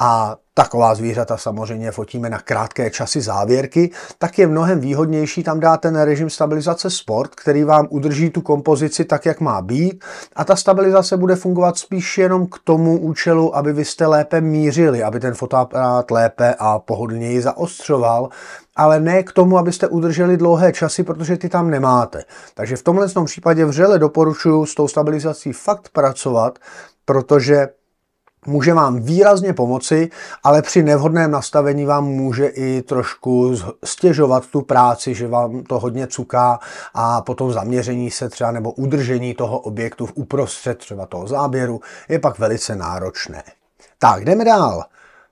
a taková zvířata samozřejmě fotíme na krátké časy závěrky, tak je mnohem výhodnější tam dát ten režim stabilizace sport, který vám udrží tu kompozici tak, jak má být a ta stabilizace bude fungovat spíš jenom k tomu účelu, aby vy jste lépe mířili, aby ten fotoaparát lépe a pohodlněji zaostřoval, ale ne k tomu, abyste udrželi dlouhé časy, protože ty tam nemáte. Takže v tomhle případě vřele doporučuji s tou stabilizací fakt pracovat, protože může vám výrazně pomoci, ale při nevhodném nastavení vám může i trošku stěžovat tu práci, že vám to hodně cuká a potom zaměření se třeba nebo udržení toho objektu v uprostřed třeba toho záběru je pak velice náročné. Tak, jdeme dál.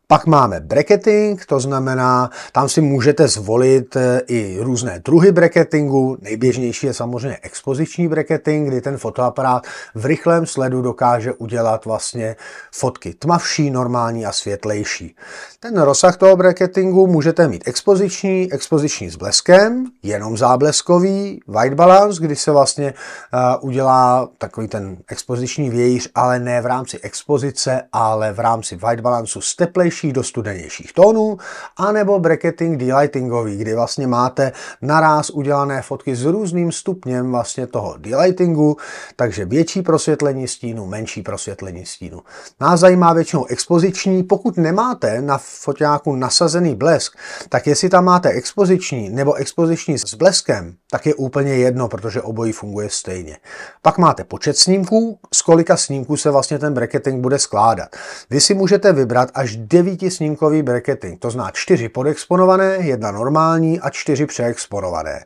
Pak máme bracketing, to znamená, tam si můžete zvolit e, i různé druhy bracketingu. Nejběžnější je samozřejmě expoziční bracketing, kdy ten fotoaparát v rychlém sledu dokáže udělat vlastně fotky tmavší, normální a světlejší. Ten rozsah toho bracketingu můžete mít expoziční, expoziční s bleskem, jenom zábleskový, white balance, kdy se vlastně e, udělá takový ten expoziční vějíř, ale ne v rámci expozice, ale v rámci white balanceu s teplejší tmavějších do studenějších tónů, anebo bracketing delightingový, kdy vlastně máte naraz udělané fotky s různým stupněm vlastně toho delightingu, takže větší prosvětlení stínu, menší prosvětlení stínu. Nás zajímá většinou expoziční, pokud nemáte na foťáku nasazený blesk, tak jestli tam máte expoziční nebo expoziční s bleskem, tak je úplně jedno, protože obojí funguje stejně. Pak máte počet snímků, z kolika snímků se vlastně ten bracketing bude skládat. Vy si můžete vybrat až 9 snímkový brekety, to zná čtyři podexponované, jedna normální a čtyři přeexponované.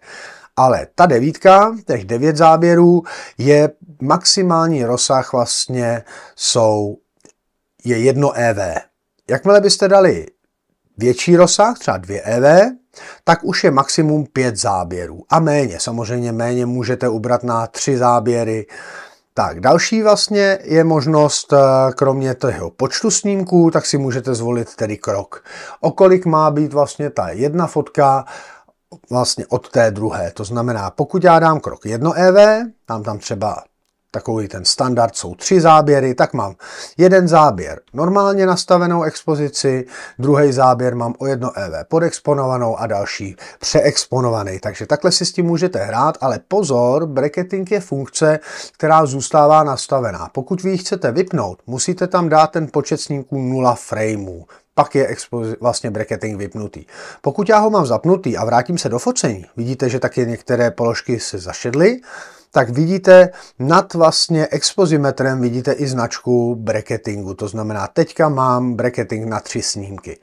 Ale ta devítka, těch devět záběrů, je maximální rozsah vlastně jsou, je jedno EV. Jakmile byste dali větší rozsah, třeba dvě EV, tak už je maximum pět záběrů a méně. Samozřejmě méně můžete ubrat na tři záběry, tak další vlastně je možnost, eh, kromě toho počtu snímků, tak si můžete zvolit tedy krok. Okolik má být vlastně ta jedna fotka vlastně od té druhé. To znamená, pokud já dám krok 1 EV, dám tam třeba takový ten standard, jsou tři záběry, tak mám jeden záběr normálně nastavenou expozici, druhý záběr mám o jedno EV podexponovanou a další přeexponovaný. Takže takhle si s tím můžete hrát, ale pozor, bracketing je funkce, která zůstává nastavená. Pokud vy ji chcete vypnout, musíte tam dát ten počet snímků 0 frameů pak je expozi- vlastně bracketing vypnutý. Pokud já ho mám zapnutý a vrátím se do focení, vidíte, že taky některé položky se zašedly, tak vidíte nad vlastně expozimetrem vidíte i značku bracketingu. To znamená, teďka mám bracketing na tři snímky.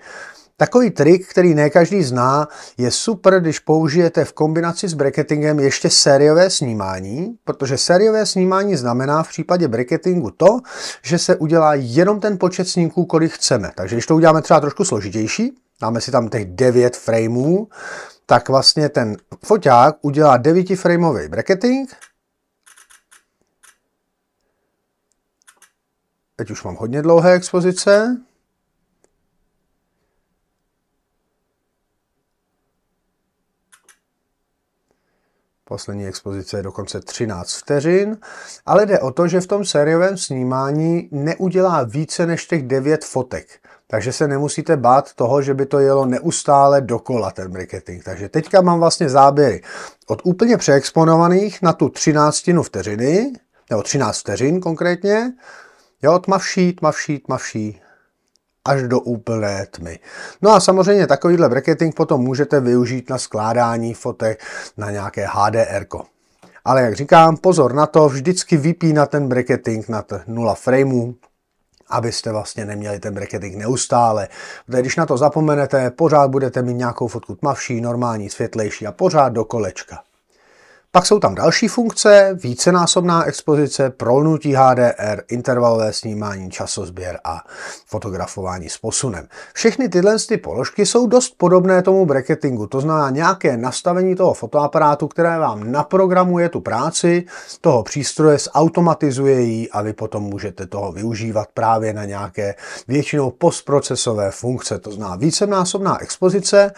Takový trik, který ne každý zná, je super, když použijete v kombinaci s bracketingem ještě sériové snímání, protože sériové snímání znamená v případě bracketingu to, že se udělá jenom ten počet snímků, kolik chceme. Takže když to uděláme třeba trošku složitější, dáme si tam těch 9 frameů, tak vlastně ten foťák udělá 9-frameový bracketing Teď už mám hodně dlouhé expozice. Poslední expozice je dokonce 13 vteřin, ale jde o to, že v tom sériovém snímání neudělá více než těch 9 fotek. Takže se nemusíte bát toho, že by to jelo neustále dokola ten briketing. Takže teďka mám vlastně záběry od úplně přeexponovaných na tu třináctinu vteřiny, nebo 13 vteřin konkrétně, Jo, tmavší, tmavší, tmavší, až do úplné tmy. No a samozřejmě takovýhle bracketing potom můžete využít na skládání fotek na nějaké HDR. -ko. Ale jak říkám, pozor na to, vždycky vypínat ten bracketing nad 0 frameů, abyste vlastně neměli ten bracketing neustále. Protože když na to zapomenete, pořád budete mít nějakou fotku tmavší, normální, světlejší a pořád do kolečka. Pak jsou tam další funkce, vícenásobná expozice, prolnutí HDR, intervalové snímání, časozběr a fotografování s posunem. Všechny tyhle ty položky jsou dost podobné tomu bracketingu, to znamená nějaké nastavení toho fotoaparátu, které vám naprogramuje tu práci, toho přístroje zautomatizuje ji a vy potom můžete toho využívat právě na nějaké většinou postprocesové funkce, to znamená vícenásobná expozice,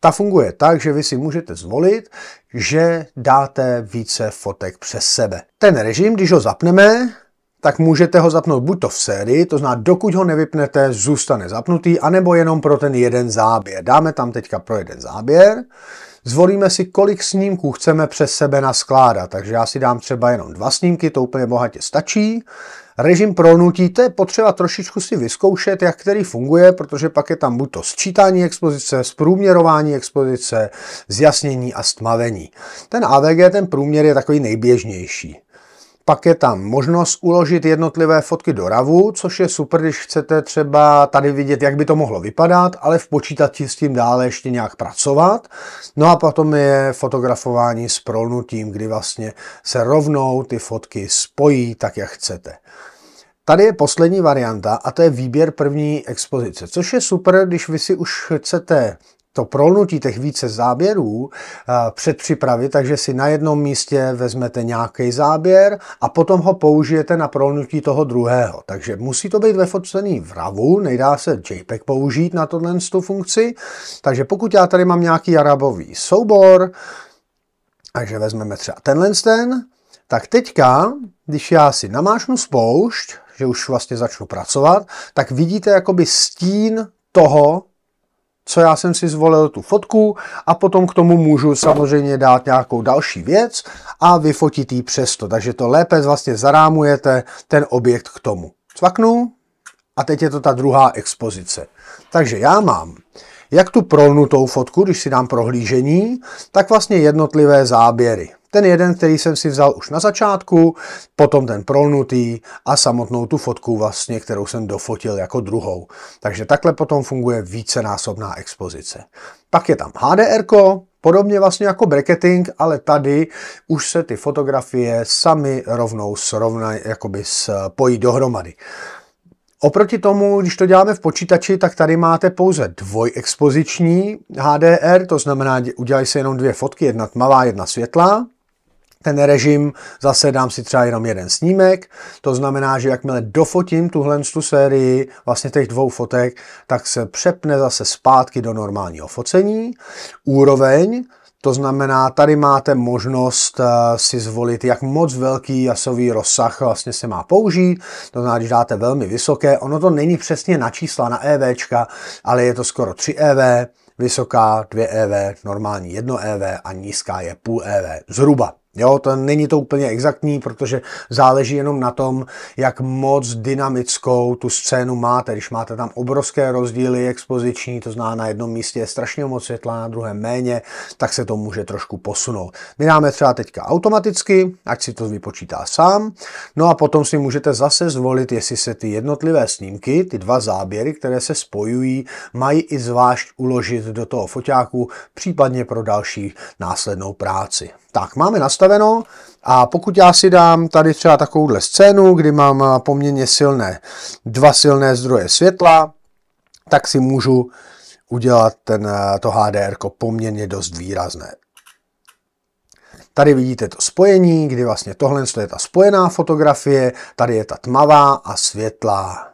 ta funguje tak, že vy si můžete zvolit, že dáte více fotek přes sebe. Ten režim, když ho zapneme, tak můžete ho zapnout buď to v sérii, to znamená, dokud ho nevypnete, zůstane zapnutý, anebo jenom pro ten jeden záběr. Dáme tam teďka pro jeden záběr, zvolíme si, kolik snímků chceme přes sebe naskládat, takže já si dám třeba jenom dva snímky, to úplně bohatě stačí, režim pronutí, to je potřeba trošičku si vyzkoušet, jak který funguje, protože pak je tam buď to sčítání expozice, zprůměrování expozice, zjasnění a stmavení. Ten AVG, ten průměr je takový nejběžnější. Pak je tam možnost uložit jednotlivé fotky do RAVu, což je super, když chcete třeba tady vidět, jak by to mohlo vypadat, ale v počítači s tím dále ještě nějak pracovat. No a potom je fotografování s prolnutím, kdy vlastně se rovnou ty fotky spojí tak, jak chcete. Tady je poslední varianta a to je výběr první expozice, což je super, když vy si už chcete to prolnutí těch více záběrů eh, předpřipravit, takže si na jednom místě vezmete nějaký záběr a potom ho použijete na prolnutí toho druhého. Takže musí to být vefocený v RAVu, nejdá se JPEG použít na tohle tu funkci. Takže pokud já tady mám nějaký arabový soubor, takže vezmeme třeba tenhle ten, tak teďka, když já si namášnu spoušť, že už vlastně začnu pracovat, tak vidíte jakoby stín toho, co já jsem si zvolil tu fotku a potom k tomu můžu samozřejmě dát nějakou další věc a vyfotit ji přesto. Takže to lépe vlastně zarámujete ten objekt k tomu. Cvaknu a teď je to ta druhá expozice. Takže já mám jak tu prolnutou fotku, když si dám prohlížení, tak vlastně jednotlivé záběry. Ten jeden, který jsem si vzal už na začátku, potom ten prolnutý a samotnou tu fotku vlastně, kterou jsem dofotil jako druhou. Takže takhle potom funguje vícenásobná expozice. Pak je tam HDR, podobně vlastně jako bracketing, ale tady už se ty fotografie sami rovnou srovnají, jakoby spojí dohromady. Oproti tomu, když to děláme v počítači, tak tady máte pouze dvojexpoziční HDR, to znamená, udělají se jenom dvě fotky, jedna tmavá, jedna světlá ten režim, zase dám si třeba jenom jeden snímek, to znamená, že jakmile dofotím tuhle tu sérii vlastně těch dvou fotek, tak se přepne zase zpátky do normálního focení. Úroveň, to znamená, tady máte možnost eh, si zvolit, jak moc velký jasový rozsah vlastně se má použít. To znamená, když dáte velmi vysoké, ono to není přesně na čísla na EVčka, ale je to skoro 3 EV, vysoká 2 EV, normální 1 EV a nízká je půl EV zhruba. Jo, to není to úplně exaktní, protože záleží jenom na tom, jak moc dynamickou tu scénu máte. Když máte tam obrovské rozdíly expoziční, to zná na jednom místě je strašně moc světla, na druhém méně, tak se to může trošku posunout. My dáme třeba teďka automaticky, ať si to vypočítá sám, no a potom si můžete zase zvolit, jestli se ty jednotlivé snímky, ty dva záběry, které se spojují, mají i zvlášť uložit do toho foťáku, případně pro další následnou práci. Tak, máme nastaveno a pokud já si dám tady třeba takovouhle scénu, kdy mám eh, poměrně silné, dva silné zdroje světla, tak si můžu udělat ten, eh, to HDR poměrně dost výrazné. Tady vidíte to spojení, kdy vlastně tohle je ta spojená fotografie, tady je ta tmavá a světlá.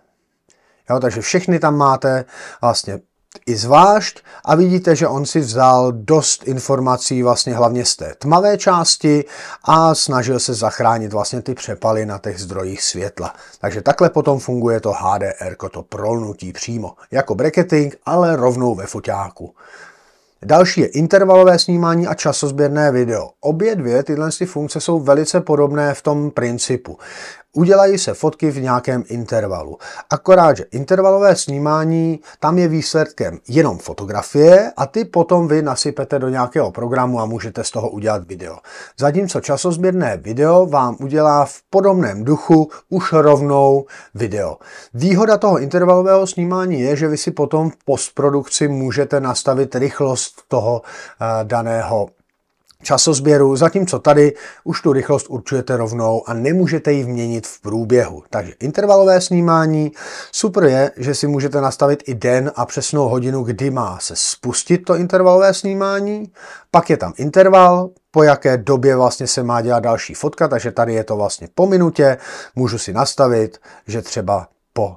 Jo, takže všechny tam máte vlastně i zvlášť a vidíte, že on si vzal dost informací vlastně hlavně z té tmavé části a snažil se zachránit vlastně ty přepaly na těch zdrojích světla. Takže takhle potom funguje to HDR, to prolnutí přímo, jako bracketing, ale rovnou ve foťáku. Další je intervalové snímání a časozběrné video. Obě dvě tyhle funkce jsou velice podobné v tom principu udělají se fotky v nějakém intervalu. Akorát, že intervalové snímání, tam je výsledkem jenom fotografie a ty potom vy nasypete do nějakého programu a můžete z toho udělat video. Zatímco časozběrné video vám udělá v podobném duchu už rovnou video. Výhoda toho intervalového snímání je, že vy si potom v postprodukci můžete nastavit rychlost toho eh, daného časozběru, zatímco tady už tu rychlost určujete rovnou a nemůžete ji vměnit v průběhu. Takže intervalové snímání, super je, že si můžete nastavit i den a přesnou hodinu, kdy má se spustit to intervalové snímání, pak je tam interval, po jaké době vlastně se má dělat další fotka, takže tady je to vlastně po minutě, můžu si nastavit, že třeba po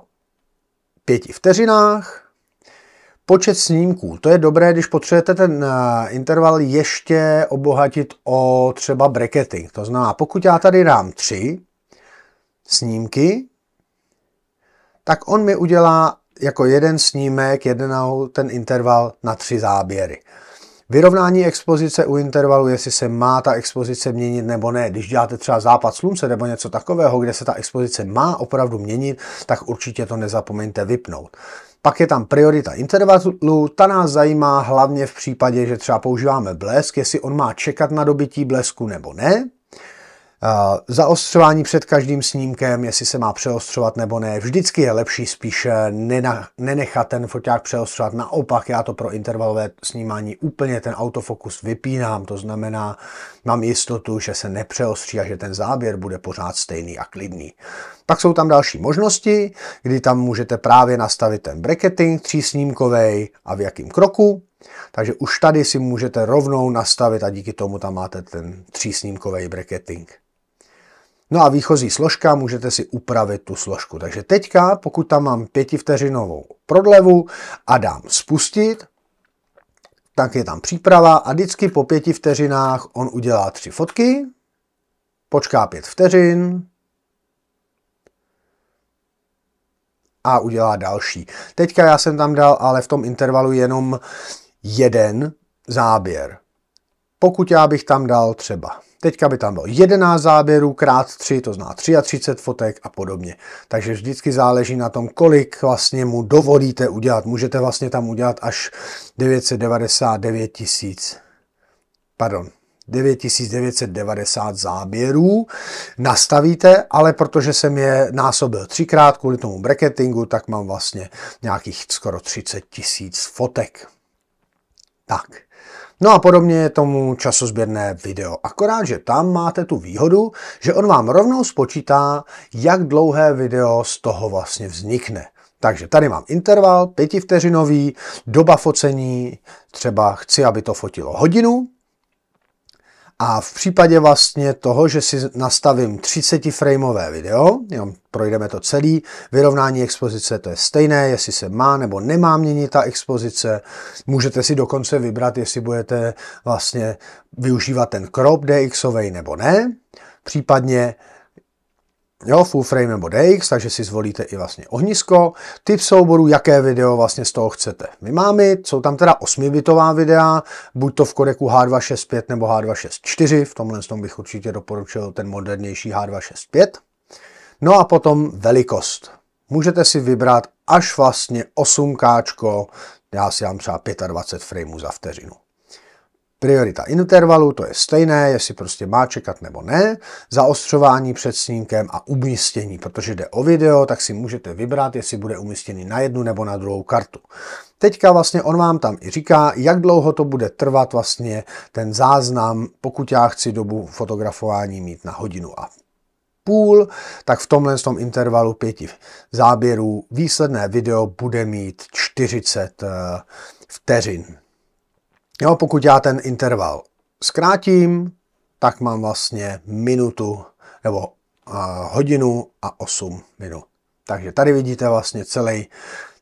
pěti vteřinách, Počet snímků, to je dobré, když potřebujete ten eh, interval ještě obohatit o třeba bracketing. To znamená, pokud já tady dám tři snímky, tak on mi udělá jako jeden snímek, jeden ten interval na tři záběry. Vyrovnání expozice u intervalu, jestli se má ta expozice měnit nebo ne. Když děláte třeba západ slunce nebo něco takového, kde se ta expozice má opravdu měnit, tak určitě to nezapomeňte vypnout. Pak je tam priorita intervalu, ta nás zajímá hlavně v případě, že třeba používáme blesk, jestli on má čekat na dobití blesku nebo ne. Zaostřování před každým snímkem, jestli se má přeostřovat nebo ne, vždycky je lepší spíš nenechat ten foťák přeostřovat. Naopak já to pro intervalové snímání úplně ten autofokus vypínám, to znamená, mám jistotu, že se nepřeostří a že ten záběr bude pořád stejný a klidný. Pak jsou tam další možnosti, kdy tam můžete právě nastavit ten bracketing třísnímkovej a v jakém kroku, takže už tady si můžete rovnou nastavit a díky tomu tam máte ten třísnímkový bracketing. No a výchozí složka, můžete si upravit tu složku. Takže teďka, pokud tam mám pětivteřinovou prodlevu a dám spustit, tak je tam příprava a vždycky po pěti vteřinách on udělá tři fotky, počká pět vteřin a udělá další. Teďka já jsem tam dal ale v tom intervalu jenom jeden záběr. Pokud já bych tam dal třeba Teďka by tam bylo 11 záběrů krát 3, to zná 33 fotek a podobně. Takže vždycky záleží na tom, kolik vlastně mu dovolíte udělat. Můžete vlastně tam udělat až 999 tisíc. Pardon, 9990 záběrů nastavíte, ale protože jsem je násobil třikrát kvůli tomu bracketingu, tak mám vlastně nějakých skoro 30 tisíc fotek. Tak. No a podobně je tomu časozběrné video, akorát, že tam máte tu výhodu, že on vám rovnou spočítá, jak dlouhé video z toho vlastně vznikne. Takže tady mám interval, pětivteřinový, doba focení, třeba chci, aby to fotilo hodinu, a v případě vlastně toho, že si nastavím 30 frameové video, jo, projdeme to celý, vyrovnání expozice to je stejné, jestli se má nebo nemá měnit ta expozice, můžete si dokonce vybrat, jestli budete vlastně využívat ten crop DXový nebo ne, případně Jo, full frame nebo DX, takže si zvolíte i vlastně ohnisko, typ souboru, jaké video vlastně z toho chcete máme, Jsou tam teda 8-bitová videa, buď to v kodeku H265 nebo H264, v tomhle tom bych určitě doporučil ten modernější H265. No a potom velikost. Můžete si vybrat až vlastně 8K, já si dám třeba 25 frameů za vteřinu. Priorita intervalu, to je stejné, jestli prostě má čekat nebo ne, zaostřování před snímkem a umístění, protože jde o video, tak si můžete vybrat, jestli bude umístěný na jednu nebo na druhou kartu. Teďka vlastně on vám tam i říká, jak dlouho to bude trvat vlastně ten záznam, pokud já chci dobu fotografování mít na hodinu a půl, tak v tomhle tom intervalu pěti záběrů výsledné video bude mít 40 eh, vteřin. Jo, pokud já ten interval zkrátím, tak mám vlastně minutu nebo a, hodinu a 8 minut. Takže tady vidíte vlastně celý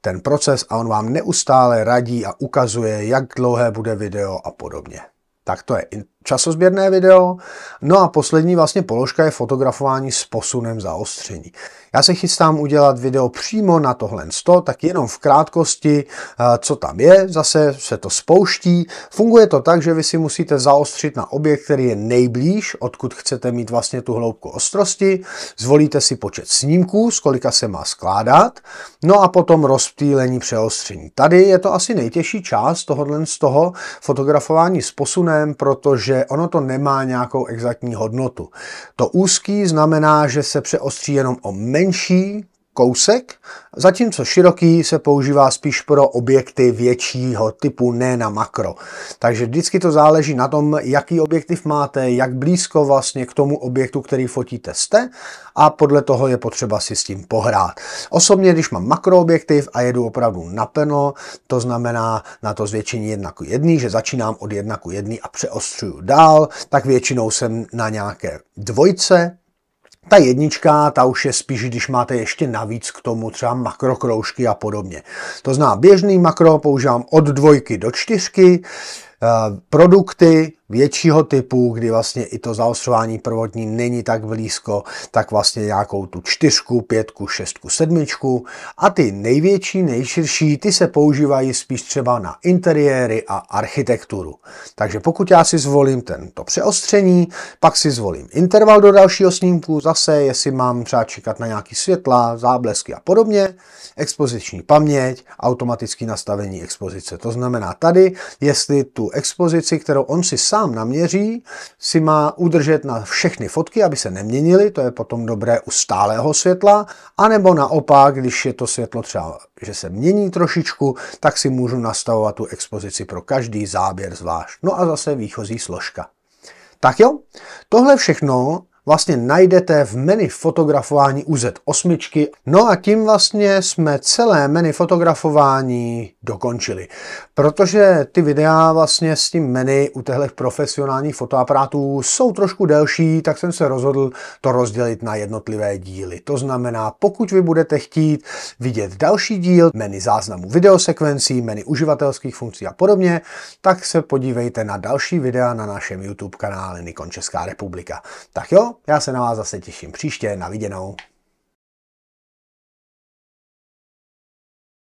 ten proces a on vám neustále radí a ukazuje, jak dlouhé bude video a podobně. Tak to je časozběrné video. No a poslední vlastně položka je fotografování s posunem zaostření. Já se chystám udělat video přímo na tohle 100, tak jenom v krátkosti, eh, co tam je, zase se to spouští. Funguje to tak, že vy si musíte zaostřit na objekt, který je nejblíž, odkud chcete mít vlastně tu hloubku ostrosti, zvolíte si počet snímků, z kolika se má skládat, no a potom rozptýlení přeostření. Tady je to asi nejtěžší část tohohle z toho fotografování s posunem, protože že ono to nemá nějakou exaktní hodnotu. To úzký znamená, že se přeostří jenom o menší kousek, zatímco široký se používá spíš pro objekty většího typu, ne na makro. Takže vždycky to záleží na tom, jaký objektiv máte, jak blízko vlastně k tomu objektu, který fotíte jste a podle toho je potřeba si s tím pohrát. Osobně, když mám makroobjektiv a jedu opravdu napeno, to znamená na to zvětšení 1 k 1, že začínám od 1 k 1 a přeostřuju dál, tak většinou jsem na nějaké dvojce, ta jednička, ta už je spíš, když máte ještě navíc k tomu třeba makrokroužky a podobně. To zná běžný makro, používám od dvojky do čtyřky, eh, produkty, většího typu, kdy vlastně i to zaostřování prvotní není tak blízko, tak vlastně nějakou tu čtyřku, pětku, šestku, sedmičku a ty největší, nejširší, ty se používají spíš třeba na interiéry a architekturu. Takže pokud já si zvolím tento přeostření, pak si zvolím interval do dalšího snímku, zase jestli mám třeba čekat na nějaký světla, záblesky a podobně, expoziční paměť, automatické nastavení expozice. To znamená tady, jestli tu expozici, kterou on si sám naměří, si má udržet na všechny fotky, aby se neměnily, to je potom dobré u stálého světla, anebo naopak, když je to světlo třeba, že se mění trošičku, tak si můžu nastavovat tu expozici pro každý záběr zvlášť. No a zase výchozí složka. Tak jo, tohle všechno vlastně najdete v menu fotografování u Z8. No a tím vlastně jsme celé menu fotografování dokončili. Protože ty videa vlastně s tím menu u těchto profesionálních fotoaparátů jsou trošku delší, tak jsem se rozhodl to rozdělit na jednotlivé díly. To znamená, pokud vy budete chtít vidět další díl, menu záznamu videosekvencí, menu uživatelských funkcí a podobně, tak se podívejte na další videa na našem YouTube kanále Nikon Česká republika. Tak jo, já se na vás zase těším příště. Na viděnou.